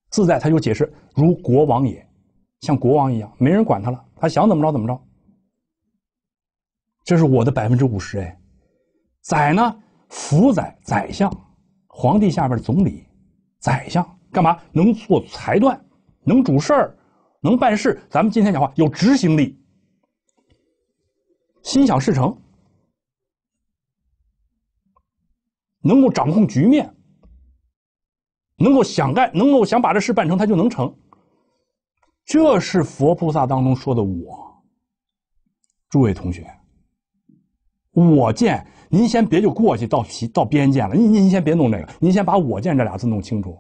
自在，他就解释如国王也，像国王一样，没人管他了，他想怎么着怎么着。这是我的百分之五十哎。宰呢，辅宰，宰相，皇帝下边的总理，宰相干嘛？能做裁断，能主事儿，能办事。咱们今天讲话有执行力，心想事成。能够掌控局面，能够想干，能够想把这事办成，他就能成。这是佛菩萨当中说的“我”。诸位同学，我见您先别就过去到到边界了，您您先别弄这个，您先把我见这俩字弄清楚。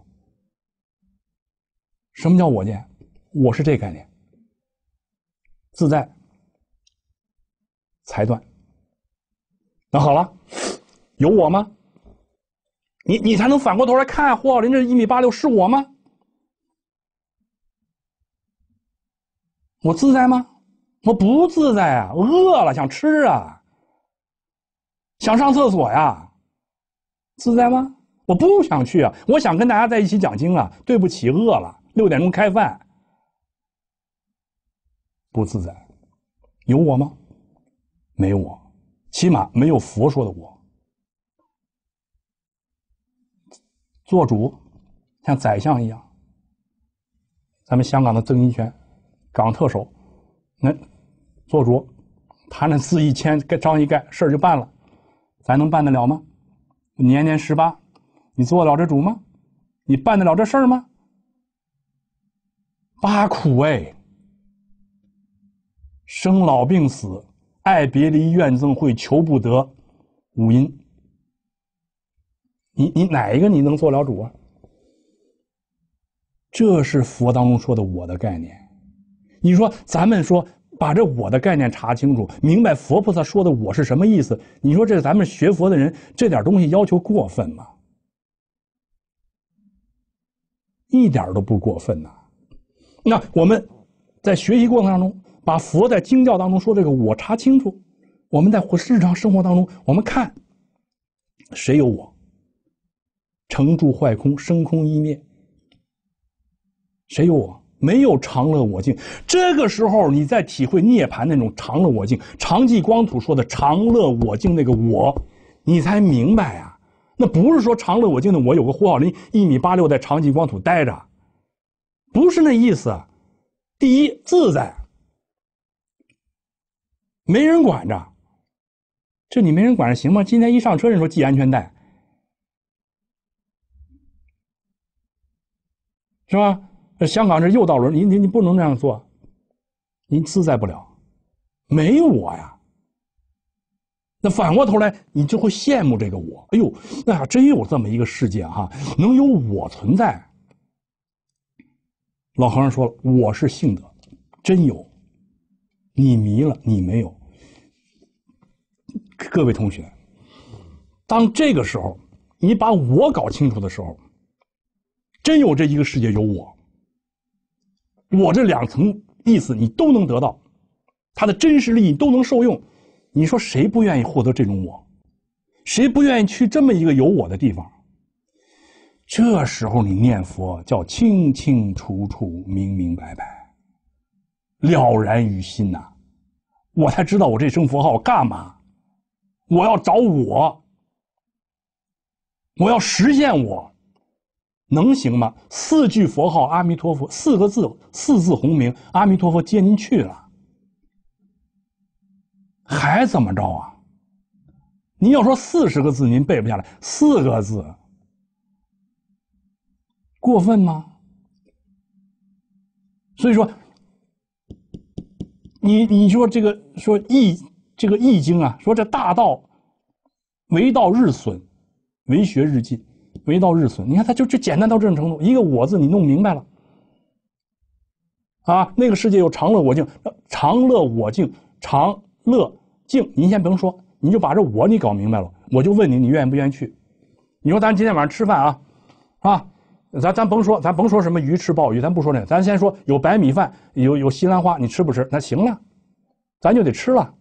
什么叫我见？我是这概念，自在裁断。那好了，有我吗？你你才能反过头来看胡浩林这一米八六是我吗？我自在吗？我不自在啊！饿了想吃啊，想上厕所呀，自在吗？我不想去啊！我想跟大家在一起讲经啊！对不起，饿了，六点钟开饭，不自在，有我吗？没我，起码没有佛说的我。做主，像宰相一样。咱们香港的曾荫权，港特首，那做主，他那字一签，盖章一盖，事儿就办了。咱能办得了吗？年年十八，你做得了这主吗？你办得了这事儿吗？八苦哎，生老病死，爱别离怨憎会求不得，五音。你你哪一个你能做了主啊？这是佛当中说的“我的”概念。你说咱们说把这“我的”概念查清楚，明白佛菩萨说的“我”是什么意思？你说这咱们学佛的人这点东西要求过分吗？一点都不过分呐！那我们在学习过程当中，把佛在经教当中说这个“我”查清楚，我们在日常生活当中，我们看谁有我。成住坏空，生空一灭。谁有我？没有长乐我净。这个时候，你在体会涅槃那种长乐我净，长寂光土说的长乐我净那个我，你才明白啊。那不是说长乐我净的我有个胡号，林一米八六在长寂光土待着，不是那意思啊。第一，自在，没人管着。这你没人管着行吗？今天一上车，人说系安全带。是吧？香港这右倒轮，您您你不能那样做，您自在不了。没我呀，那反过头来，你就会羡慕这个我。哎呦，那还真有这么一个世界哈，能有我存在。老和尚说了，我是性德，真有。你迷了，你没有。各位同学，当这个时候，你把我搞清楚的时候。真有这一个世界有我，我这两层意思你都能得到，他的真实利益都能受用，你说谁不愿意获得这种我？谁不愿意去这么一个有我的地方？这时候你念佛叫清清楚楚、明明白白、了然于心呐，我才知道我这声佛号干嘛？我要找我，我要实现我。能行吗？四句佛号阿弥陀佛，四个字四字洪名阿弥陀佛接您去了，还怎么着啊？您要说四十个字您背不下来，四个字过分吗？所以说，你你说这个说《易》这个《易经》啊，说这大道为道日损，为学日进。唯道日损。你看，他就就简单到这种程度。一个“我”字，你弄明白了，啊，那个世界有长乐我净，长乐我净，长乐净。您先甭说，你就把这“我”你搞明白了，我就问你，你愿不愿意去？你说，咱今天晚上吃饭啊，啊，咱咱甭说，咱甭说什么鱼吃鲍鱼，咱不说那个，咱先说有白米饭，有有西兰花，你吃不吃？那行了，咱就得吃了。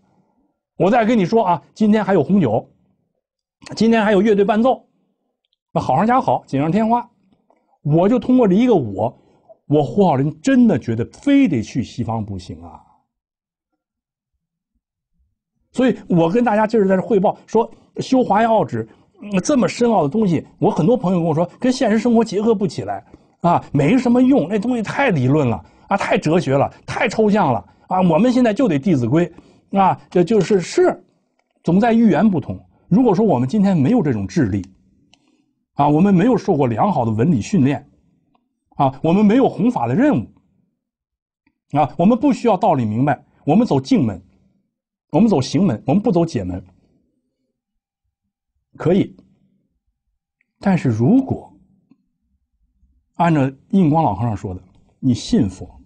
我再跟你说啊，今天还有红酒，今天还有乐队伴奏。那好上加好，锦上添花。我就通过这一个我，我胡浩林真的觉得非得去西方不行啊。所以我跟大家就是在这汇报说，修华阳奥旨这么深奥的东西，我很多朋友跟我说，跟现实生活结合不起来啊，没什么用，那东西太理论了啊，太哲学了，太抽象了啊。我们现在就得《弟子规》，啊，这就是是，总在预言不同。如果说我们今天没有这种智力，啊，我们没有受过良好的文理训练，啊，我们没有弘法的任务，啊，我们不需要道理明白，我们走静门，我们走行门，我们不走解门，可以。但是如果按照印光老和尚说的，你信佛，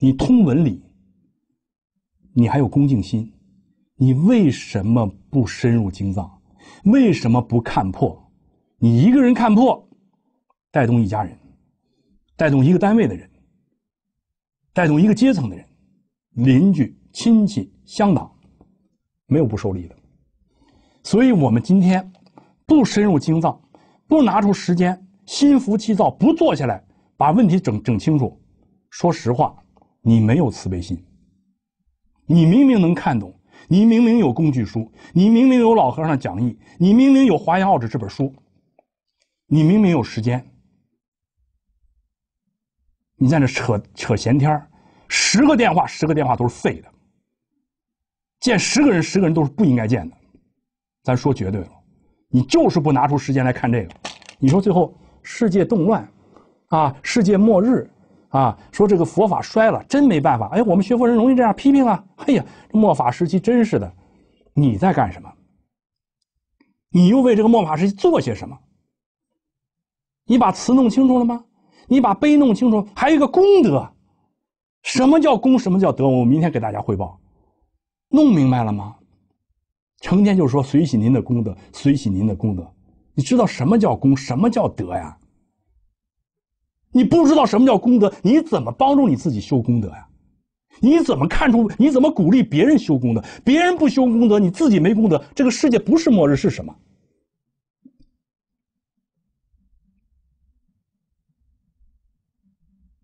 你通文理，你还有恭敬心，你为什么不深入经藏？为什么不看破？你一个人看破，带动一家人，带动一个单位的人，带动一个阶层的人，邻居亲戚乡党，没有不受力的。所以，我们今天不深入经藏，不拿出时间，心浮气躁，不坐下来把问题整整清楚。说实话，你没有慈悲心。你明明能看懂，你明明有工具书，你明明有老和尚讲义，你明明有《华严奥旨》这本书。你明明有时间，你在那扯扯闲天儿，十个电话，十个电话都是废的。见十个人，十个人都是不应该见的。咱说绝对了，你就是不拿出时间来看这个。你说最后世界动乱，啊，世界末日，啊，说这个佛法衰了，真没办法。哎，我们学佛人容易这样批评啊。哎呀，末法时期真是的。你在干什么？你又为这个末法时期做些什么？你把词弄清楚了吗？你把碑弄清楚，还有一个功德。什么叫功？什么叫德？我明天给大家汇报。弄明白了吗？成天就说随喜您的功德，随喜您的功德。你知道什么叫功？什么叫德呀？你不知道什么叫功德，你怎么帮助你自己修功德呀？你怎么看出？你怎么鼓励别人修功德？别人不修功德，你自己没功德，这个世界不是末日是什么？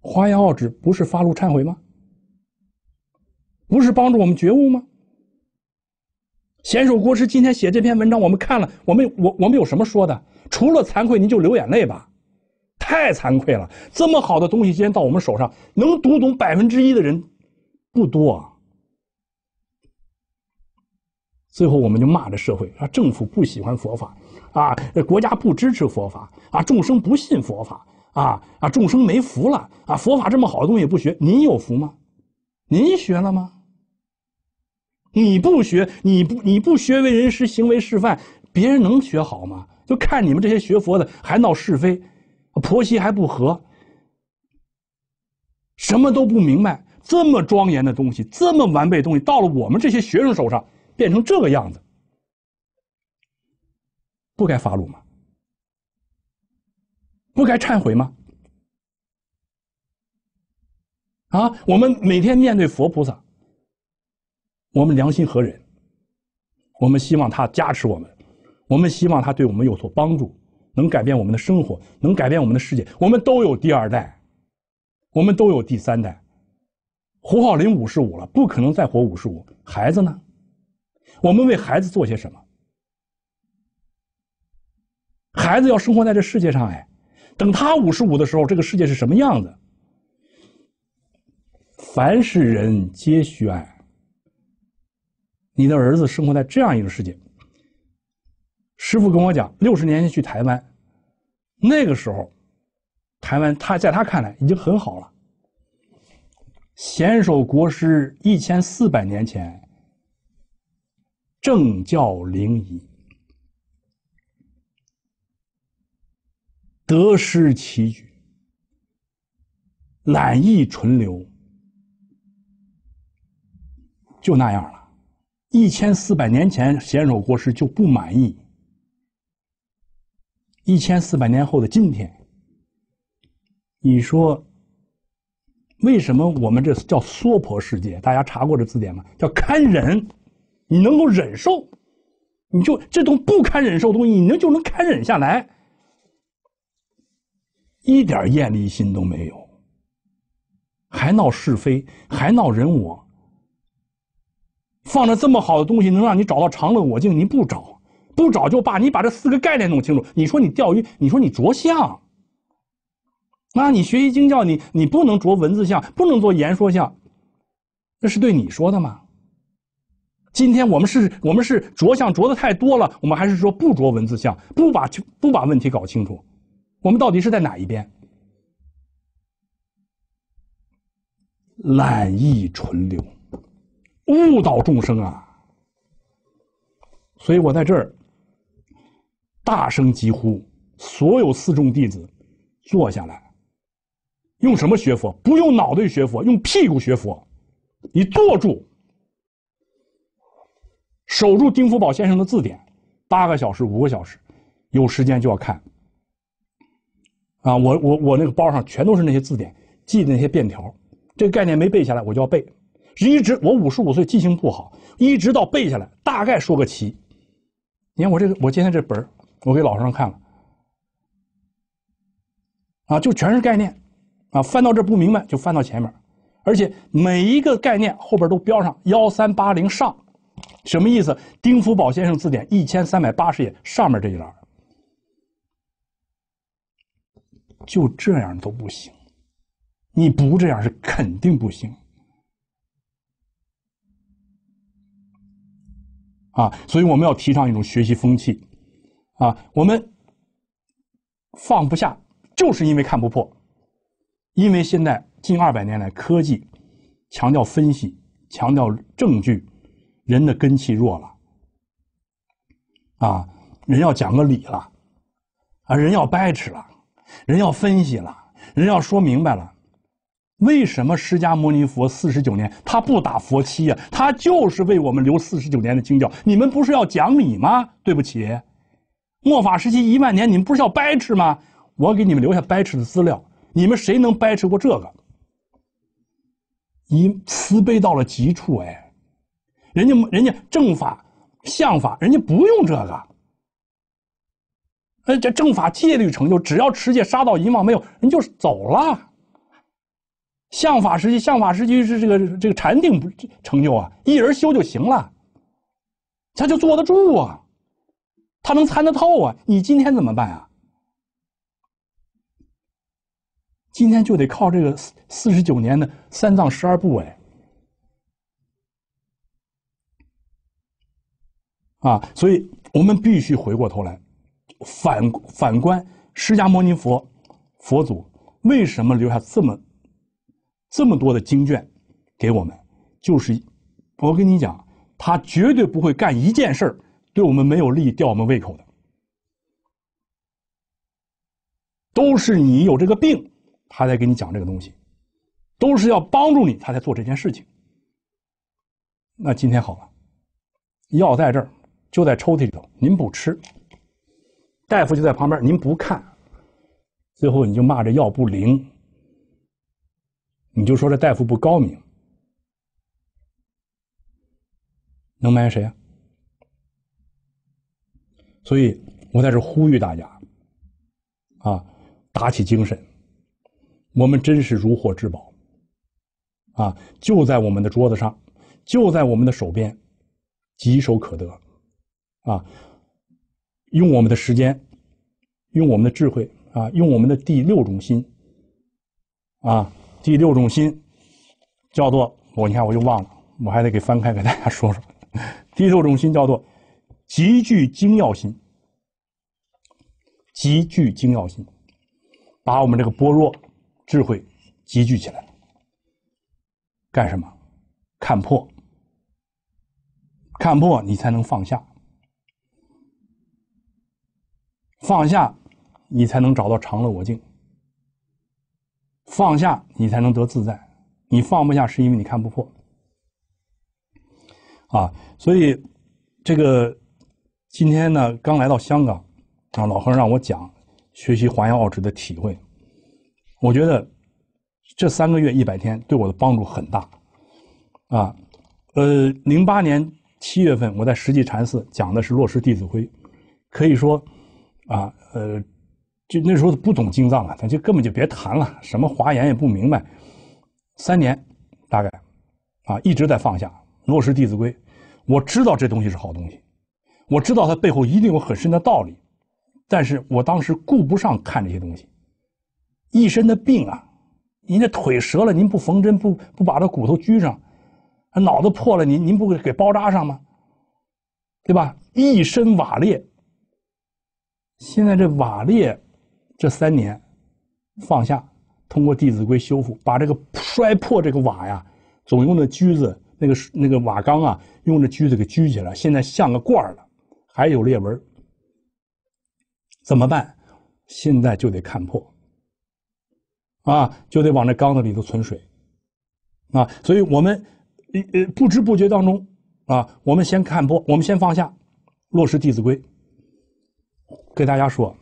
《华严奥旨》不是发露忏悔吗？不是帮助我们觉悟吗？贤守国师今天写这篇文章，我们看了，我们我我们有什么说的？除了惭愧，您就流眼泪吧！太惭愧了，这么好的东西，今天到我们手上，能读懂百分之一的人不多。最后，我们就骂着社会，啊，政府不喜欢佛法，啊，国家不支持佛法，啊，众生不信佛法。啊啊！众生没福了啊！佛法这么好的东西不学，您有福吗？您学了吗？你不学，你不你不学为人师、行为示范，别人能学好吗？就看你们这些学佛的还闹是非，婆媳还不和，什么都不明白。这么庄严的东西，这么完备东西，到了我们这些学生手上变成这个样子，不该发怒吗？不该忏悔吗？啊！我们每天面对佛菩萨，我们良心何忍？我们希望他加持我们，我们希望他对我们有所帮助，能改变我们的生活，能改变我们的世界。我们都有第二代，我们都有第三代。胡浩林五十五了，不可能再活五十五。孩子呢？我们为孩子做些什么？孩子要生活在这世界上哎。等他五十五的时候，这个世界是什么样子？凡是人皆需爱。你的儿子生活在这样一个世界。师傅跟我讲，六十年前去台湾，那个时候，台湾他在他看来已经很好了。先手国师一千四百年前，政教灵仪。得失棋局，懒意存留，就那样了。一千四百年前，先手国师就不满意；一千四百年后的今天，你说为什么我们这叫娑婆世界？大家查过这字典吗？叫堪忍，你能够忍受，你就这种不堪忍受的东西，你能就能堪忍下来。一点艳丽心都没有，还闹是非，还闹人我，放着这么好的东西能让你找到长乐我净，你不找，不找就罢，你把这四个概念弄清楚。你说你钓鱼，你说你着相，那你学习经教，你你不能着文字相，不能做言说相，那是对你说的吗？今天我们是，我们是着相着的太多了，我们还是说不着文字相，不把不把问题搞清楚。我们到底是在哪一边？滥意存留，误导众生啊！所以我在这儿大声疾呼：所有四众弟子坐下来，用什么学佛？不用脑袋学佛，用屁股学佛。你坐住，守住丁福宝先生的字典，八个小时、五个小时，有时间就要看。啊，我我我那个包上全都是那些字典记的那些便条，这个概念没背下来我就要背，一直我五十五岁记性不好，一直到背下来大概说个齐。你看我这个我今天这本我给老师尚看了，啊，就全是概念，啊，翻到这不明白就翻到前面，而且每一个概念后边都标上幺三八零上，什么意思？丁福宝先生字典一千三百八十页上面这一栏。就这样都不行，你不这样是肯定不行。啊，所以我们要提倡一种学习风气。啊，我们放不下，就是因为看不破。因为现在近二百年来，科技强调分析，强调证据，人的根气弱了。啊，人要讲个理了，啊，人要掰扯了。人要分析了，人要说明白了，为什么释迦牟尼佛四十九年他不打佛七呀？他就是为我们留四十九年的清教。你们不是要讲理吗？对不起，末法时期一万年，你们不是要掰扯吗？我给你们留下掰扯的资料，你们谁能掰扯过这个？你慈悲到了极处哎，人家人家正法、相法，人家不用这个。那这正法戒律成就，只要持戒杀到淫妄没有，人就走了。相法时期，相法时期是这个这个禅定不成就啊，一人修就行了，他就坐得住啊，他能参得透啊。你今天怎么办啊？今天就得靠这个四四十九年的三藏十二部委。啊，所以我们必须回过头来。反反观释迦牟尼佛佛祖为什么留下这么这么多的经卷给我们？就是我跟你讲，他绝对不会干一件事儿对我们没有利、吊我们胃口的。都是你有这个病，他才给你讲这个东西，都是要帮助你，他才做这件事情。那今天好了，药在这儿，就在抽屉里头，您不吃。大夫就在旁边，您不看，最后你就骂这药不灵，你就说这大夫不高明，能埋谁啊？所以我在这呼吁大家，啊，打起精神，我们真是如获至宝，啊，就在我们的桌子上，就在我们的手边，举手可得，啊。用我们的时间，用我们的智慧啊，用我们的第六种心，啊，第六种心叫做我，你看我又忘了，我还得给翻开给大家说说。[laughs] 第六种心叫做极具精要心，极具精要心，把我们这个薄弱智慧集聚起来，干什么？看破，看破你才能放下。放下，你才能找到常乐我净。放下，你才能得自在。你放不下，是因为你看不破。啊，所以这个今天呢，刚来到香港，啊，老和尚让我讲学习华严奥旨的体会。我觉得这三个月一百天对我的帮助很大。啊，呃，零八年七月份我在实际禅寺讲的是《落实弟子规》，可以说。啊，呃，就那时候不懂经藏啊，咱就根本就别谈了，什么华严也不明白。三年，大概，啊，一直在放下，落实《弟子规》。我知道这东西是好东西，我知道它背后一定有很深的道理，但是我当时顾不上看这些东西，一身的病啊，您这腿折了，您不缝针不不把这骨头拘上，那脑子破了，您您不给给包扎上吗？对吧？一身瓦裂。现在这瓦裂，这三年放下，通过《弟子规》修复，把这个摔破这个瓦呀，总用的锔子，那个那个瓦缸啊，用的锔子给锔起来，现在像个罐儿了，还有裂纹，怎么办？现在就得看破，啊，就得往这缸子里头存水，啊，所以我们呃呃不知不觉当中啊，我们先看破，我们先放下，落实《弟子规》。给大家说，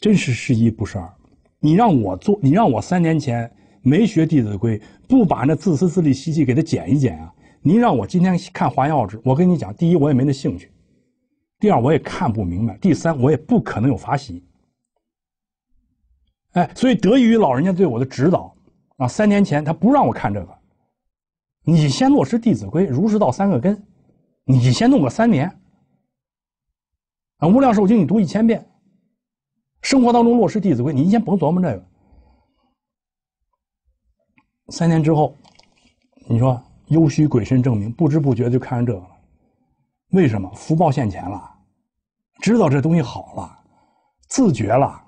真是是一不是二。你让我做，你让我三年前没学《弟子规》，不把那自私自利习气给他减一减啊！您让我今天看《华药志》，我跟你讲，第一我也没那兴趣，第二我也看不明白，第三我也不可能有法喜。哎，所以得益于老人家对我的指导啊，三年前他不让我看这个。你先落实《弟子规》，儒释道三个根，你先弄个三年。啊，无量寿经你读一千遍，生活当中落实弟子规，你先甭琢磨这个。三年之后，你说幽虚鬼神证明，不知不觉就看上这个了。为什么福报现前了？知道这东西好了，自觉了，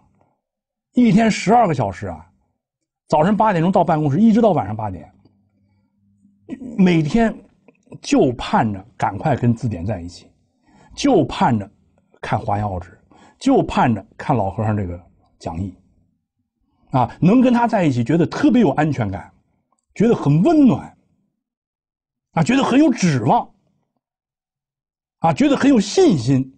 一天十二个小时啊，早晨八点钟到办公室，一直到晚上八点，每天就盼着赶快跟字典在一起，就盼着。看《华严奥旨》，就盼着看老和尚这个讲义，啊，能跟他在一起，觉得特别有安全感，觉得很温暖，啊，觉得很有指望，啊，觉得很有信心。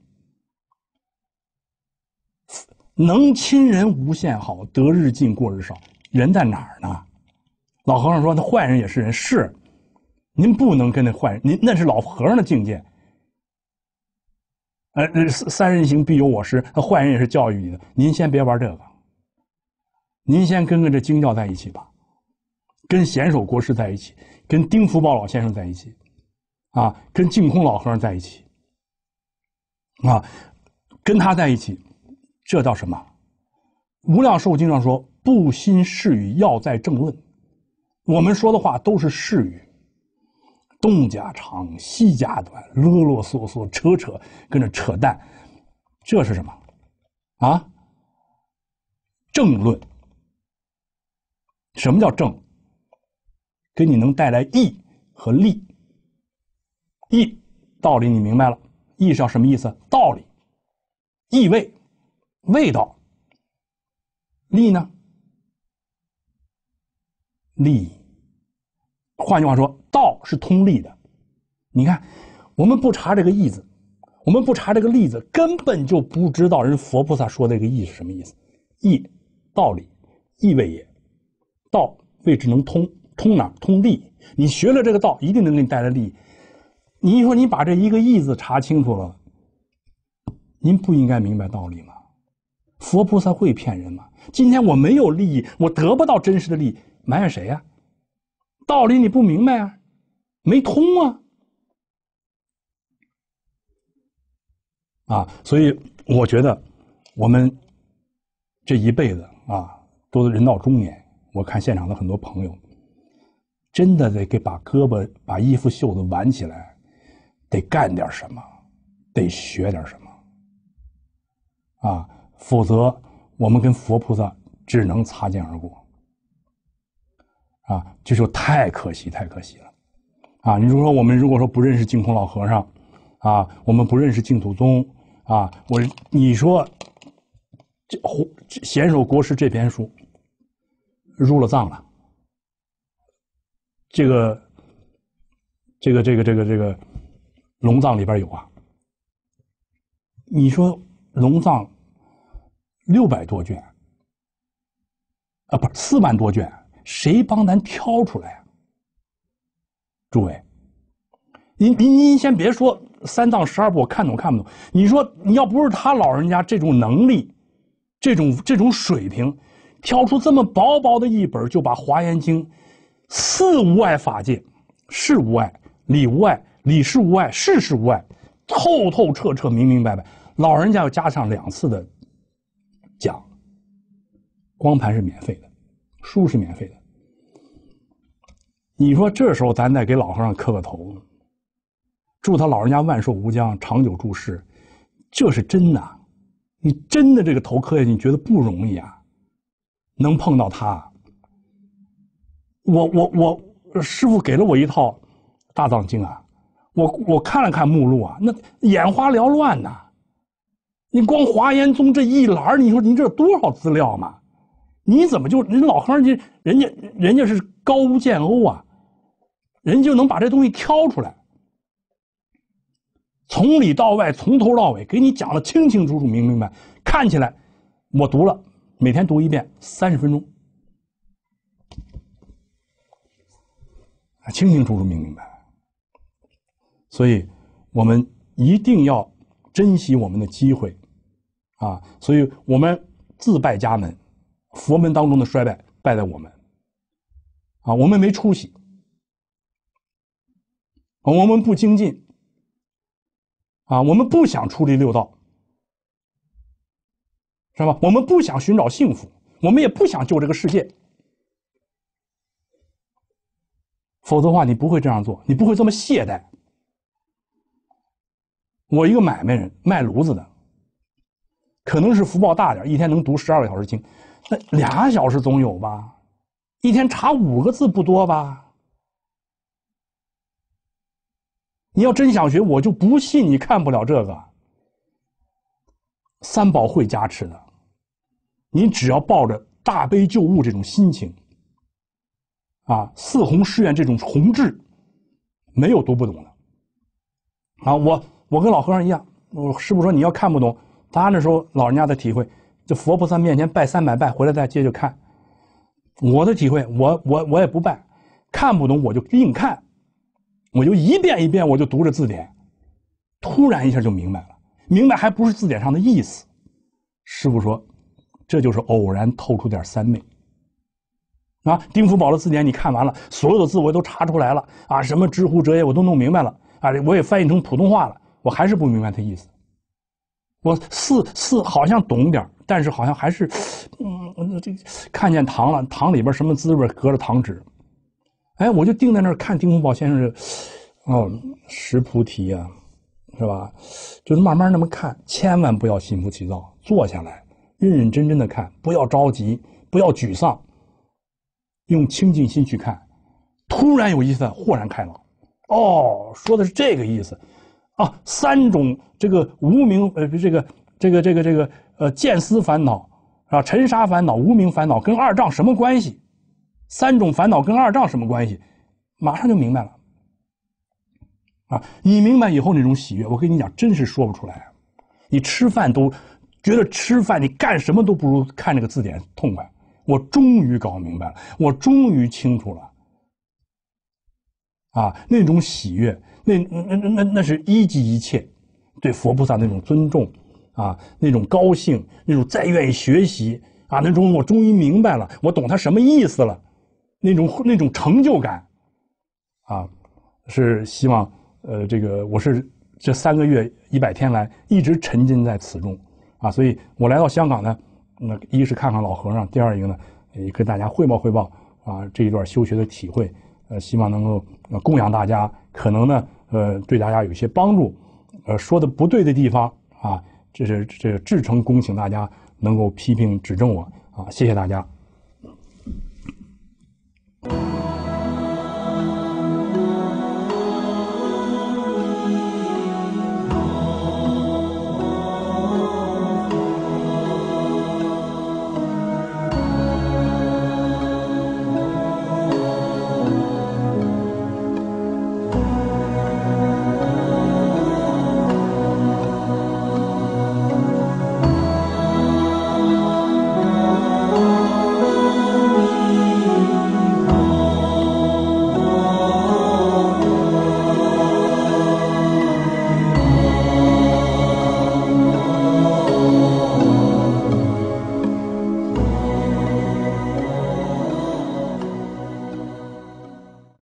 能亲人无限好，得日进，过日少。人在哪儿呢？老和尚说：“那坏人也是人，是您不能跟那坏人，您那是老和尚的境界。”呃，三三人行必有我师，那坏人也是教育你的。您先别玩这个，您先跟跟这京教在一起吧，跟贤守国师在一起，跟丁福宝老先生在一起，啊，跟净空老和尚在一起，啊，跟他在一起，这叫什么？无量寿经上说，不心誓语，要在正论。我们说的话都是誓语。东家长西家短，啰啰嗦嗦扯扯，跟着扯淡，这是什么？啊？正论。什么叫正？给你能带来益和利。益，道理你明白了。义是要什么意思？道理，意味，味道。利呢？利。益。换句话说，道是通利的。你看，我们不查这个义字，我们不查这个利字，根本就不知道人佛菩萨说这个义是什么意思。义，道理，意味也。道，位置能通，通哪？通利。你学了这个道，一定能给你带来利益。你一说你把这一个义字查清楚了，您不应该明白道理吗？佛菩萨会骗人吗？今天我没有利益，我得不到真实的利，益，埋怨谁呀？道理你不明白啊，没通啊，啊！所以我觉得我们这一辈子啊，都是人到中年。我看现场的很多朋友，真的得给把胳膊、把衣服袖子挽起来，得干点什么，得学点什么，啊！否则我们跟佛菩萨只能擦肩而过。啊，这就太可惜，太可惜了，啊！你如果说我们如果说不认识净空老和尚，啊，我们不认识净土宗，啊，我你说，这贤守国师这篇书入了藏了，这个这个这个这个这个龙藏里边有啊？你说龙藏六百多卷，啊，不是四万多卷。谁帮咱挑出来啊？诸位，您您您先别说三藏十二部，我看懂看不懂？你说你要不是他老人家这种能力，这种这种水平，挑出这么薄薄的一本，就把《华严经》四无碍法界、是无碍、理无碍、理是无碍、事事无碍，透透彻彻、明明白白。老人家要加上两次的讲，光盘是免费的。书是免费的，你说这时候咱再给老和尚磕个头，祝他老人家万寿无疆，长久住世，这是真的。你真的这个头磕下，去，你觉得不容易啊？能碰到他，我我我师傅给了我一套《大藏经》啊，我我看了看目录啊，那眼花缭乱呐。你光华严宗这一栏，你说你这多少资料嘛？你怎么就人老哼人？人家人家是高屋建瓯啊，人就能把这东西挑出来，从里到外，从头到尾，给你讲的清清楚楚、明明白。看起来，我读了每天读一遍三十分钟，啊，清清楚楚、明明白。所以，我们一定要珍惜我们的机会啊！所以我们自拜家门。佛门当中的衰败，败在我们啊！我们没出息，我们不精进啊！我们不想出离六道，是吧？我们不想寻找幸福，我们也不想救这个世界。否则的话，你不会这样做，你不会这么懈怠。我一个买卖人，卖炉子的，可能是福报大点一天能读十二个小时经。那俩小时总有吧，一天查五个字不多吧？你要真想学，我就不信你看不了这个。三宝会加持的，你只要抱着大悲救物这种心情，啊，四弘誓愿这种宏志，没有读不懂的。啊，我我跟老和尚一样，我师傅说你要看不懂，他那时候老人家的体会。就佛菩萨面前拜三百拜，回来再接着看。我的体会，我我我也不拜，看不懂我就硬看，我就一遍一遍我就读着字典，突然一下就明白了。明白还不是字典上的意思。师傅说，这就是偶然透出点三昧。啊，丁福宝的字典你看完了，所有的字我都查出来了啊，什么知乎者也我都弄明白了啊，我也翻译成普通话了，我还是不明白他意思。我似似好像懂点但是好像还是，嗯，这看见糖了，糖里边什么滋味？隔着糖纸，哎，我就定在那儿看。丁福宝先生这，哦，石菩提呀，是吧？就慢慢那么看，千万不要心浮气躁，坐下来，认认真真的看，不要着急，不要沮丧，用清净心去看。突然有一份豁然开朗，哦，说的是这个意思。啊，三种这个无名呃，这个这个这个这个呃见思烦恼啊，尘沙烦恼、无名烦恼，跟二障什么关系？三种烦恼跟二障什么关系？马上就明白了。啊，你明白以后那种喜悦，我跟你讲，真是说不出来。你吃饭都觉得吃饭，你干什么都不如看那个字典痛快。我终于搞明白了，我终于清楚了。啊，那种喜悦。那那那那那是一级一切，对佛菩萨那种尊重啊，那种高兴，那种再愿意学习啊，那种我终于明白了，我懂他什么意思了，那种那种成就感，啊，是希望呃这个我是这三个月一百天来一直沉浸在此中啊，所以我来到香港呢，那一是看看老和尚，第二一个呢也跟大家汇报汇报啊这一段修学的体会，呃希望能够供养大家。可能呢，呃，对大家有些帮助，呃，说的不对的地方啊，这是这至诚恭请大家能够批评指正我啊，谢谢大家。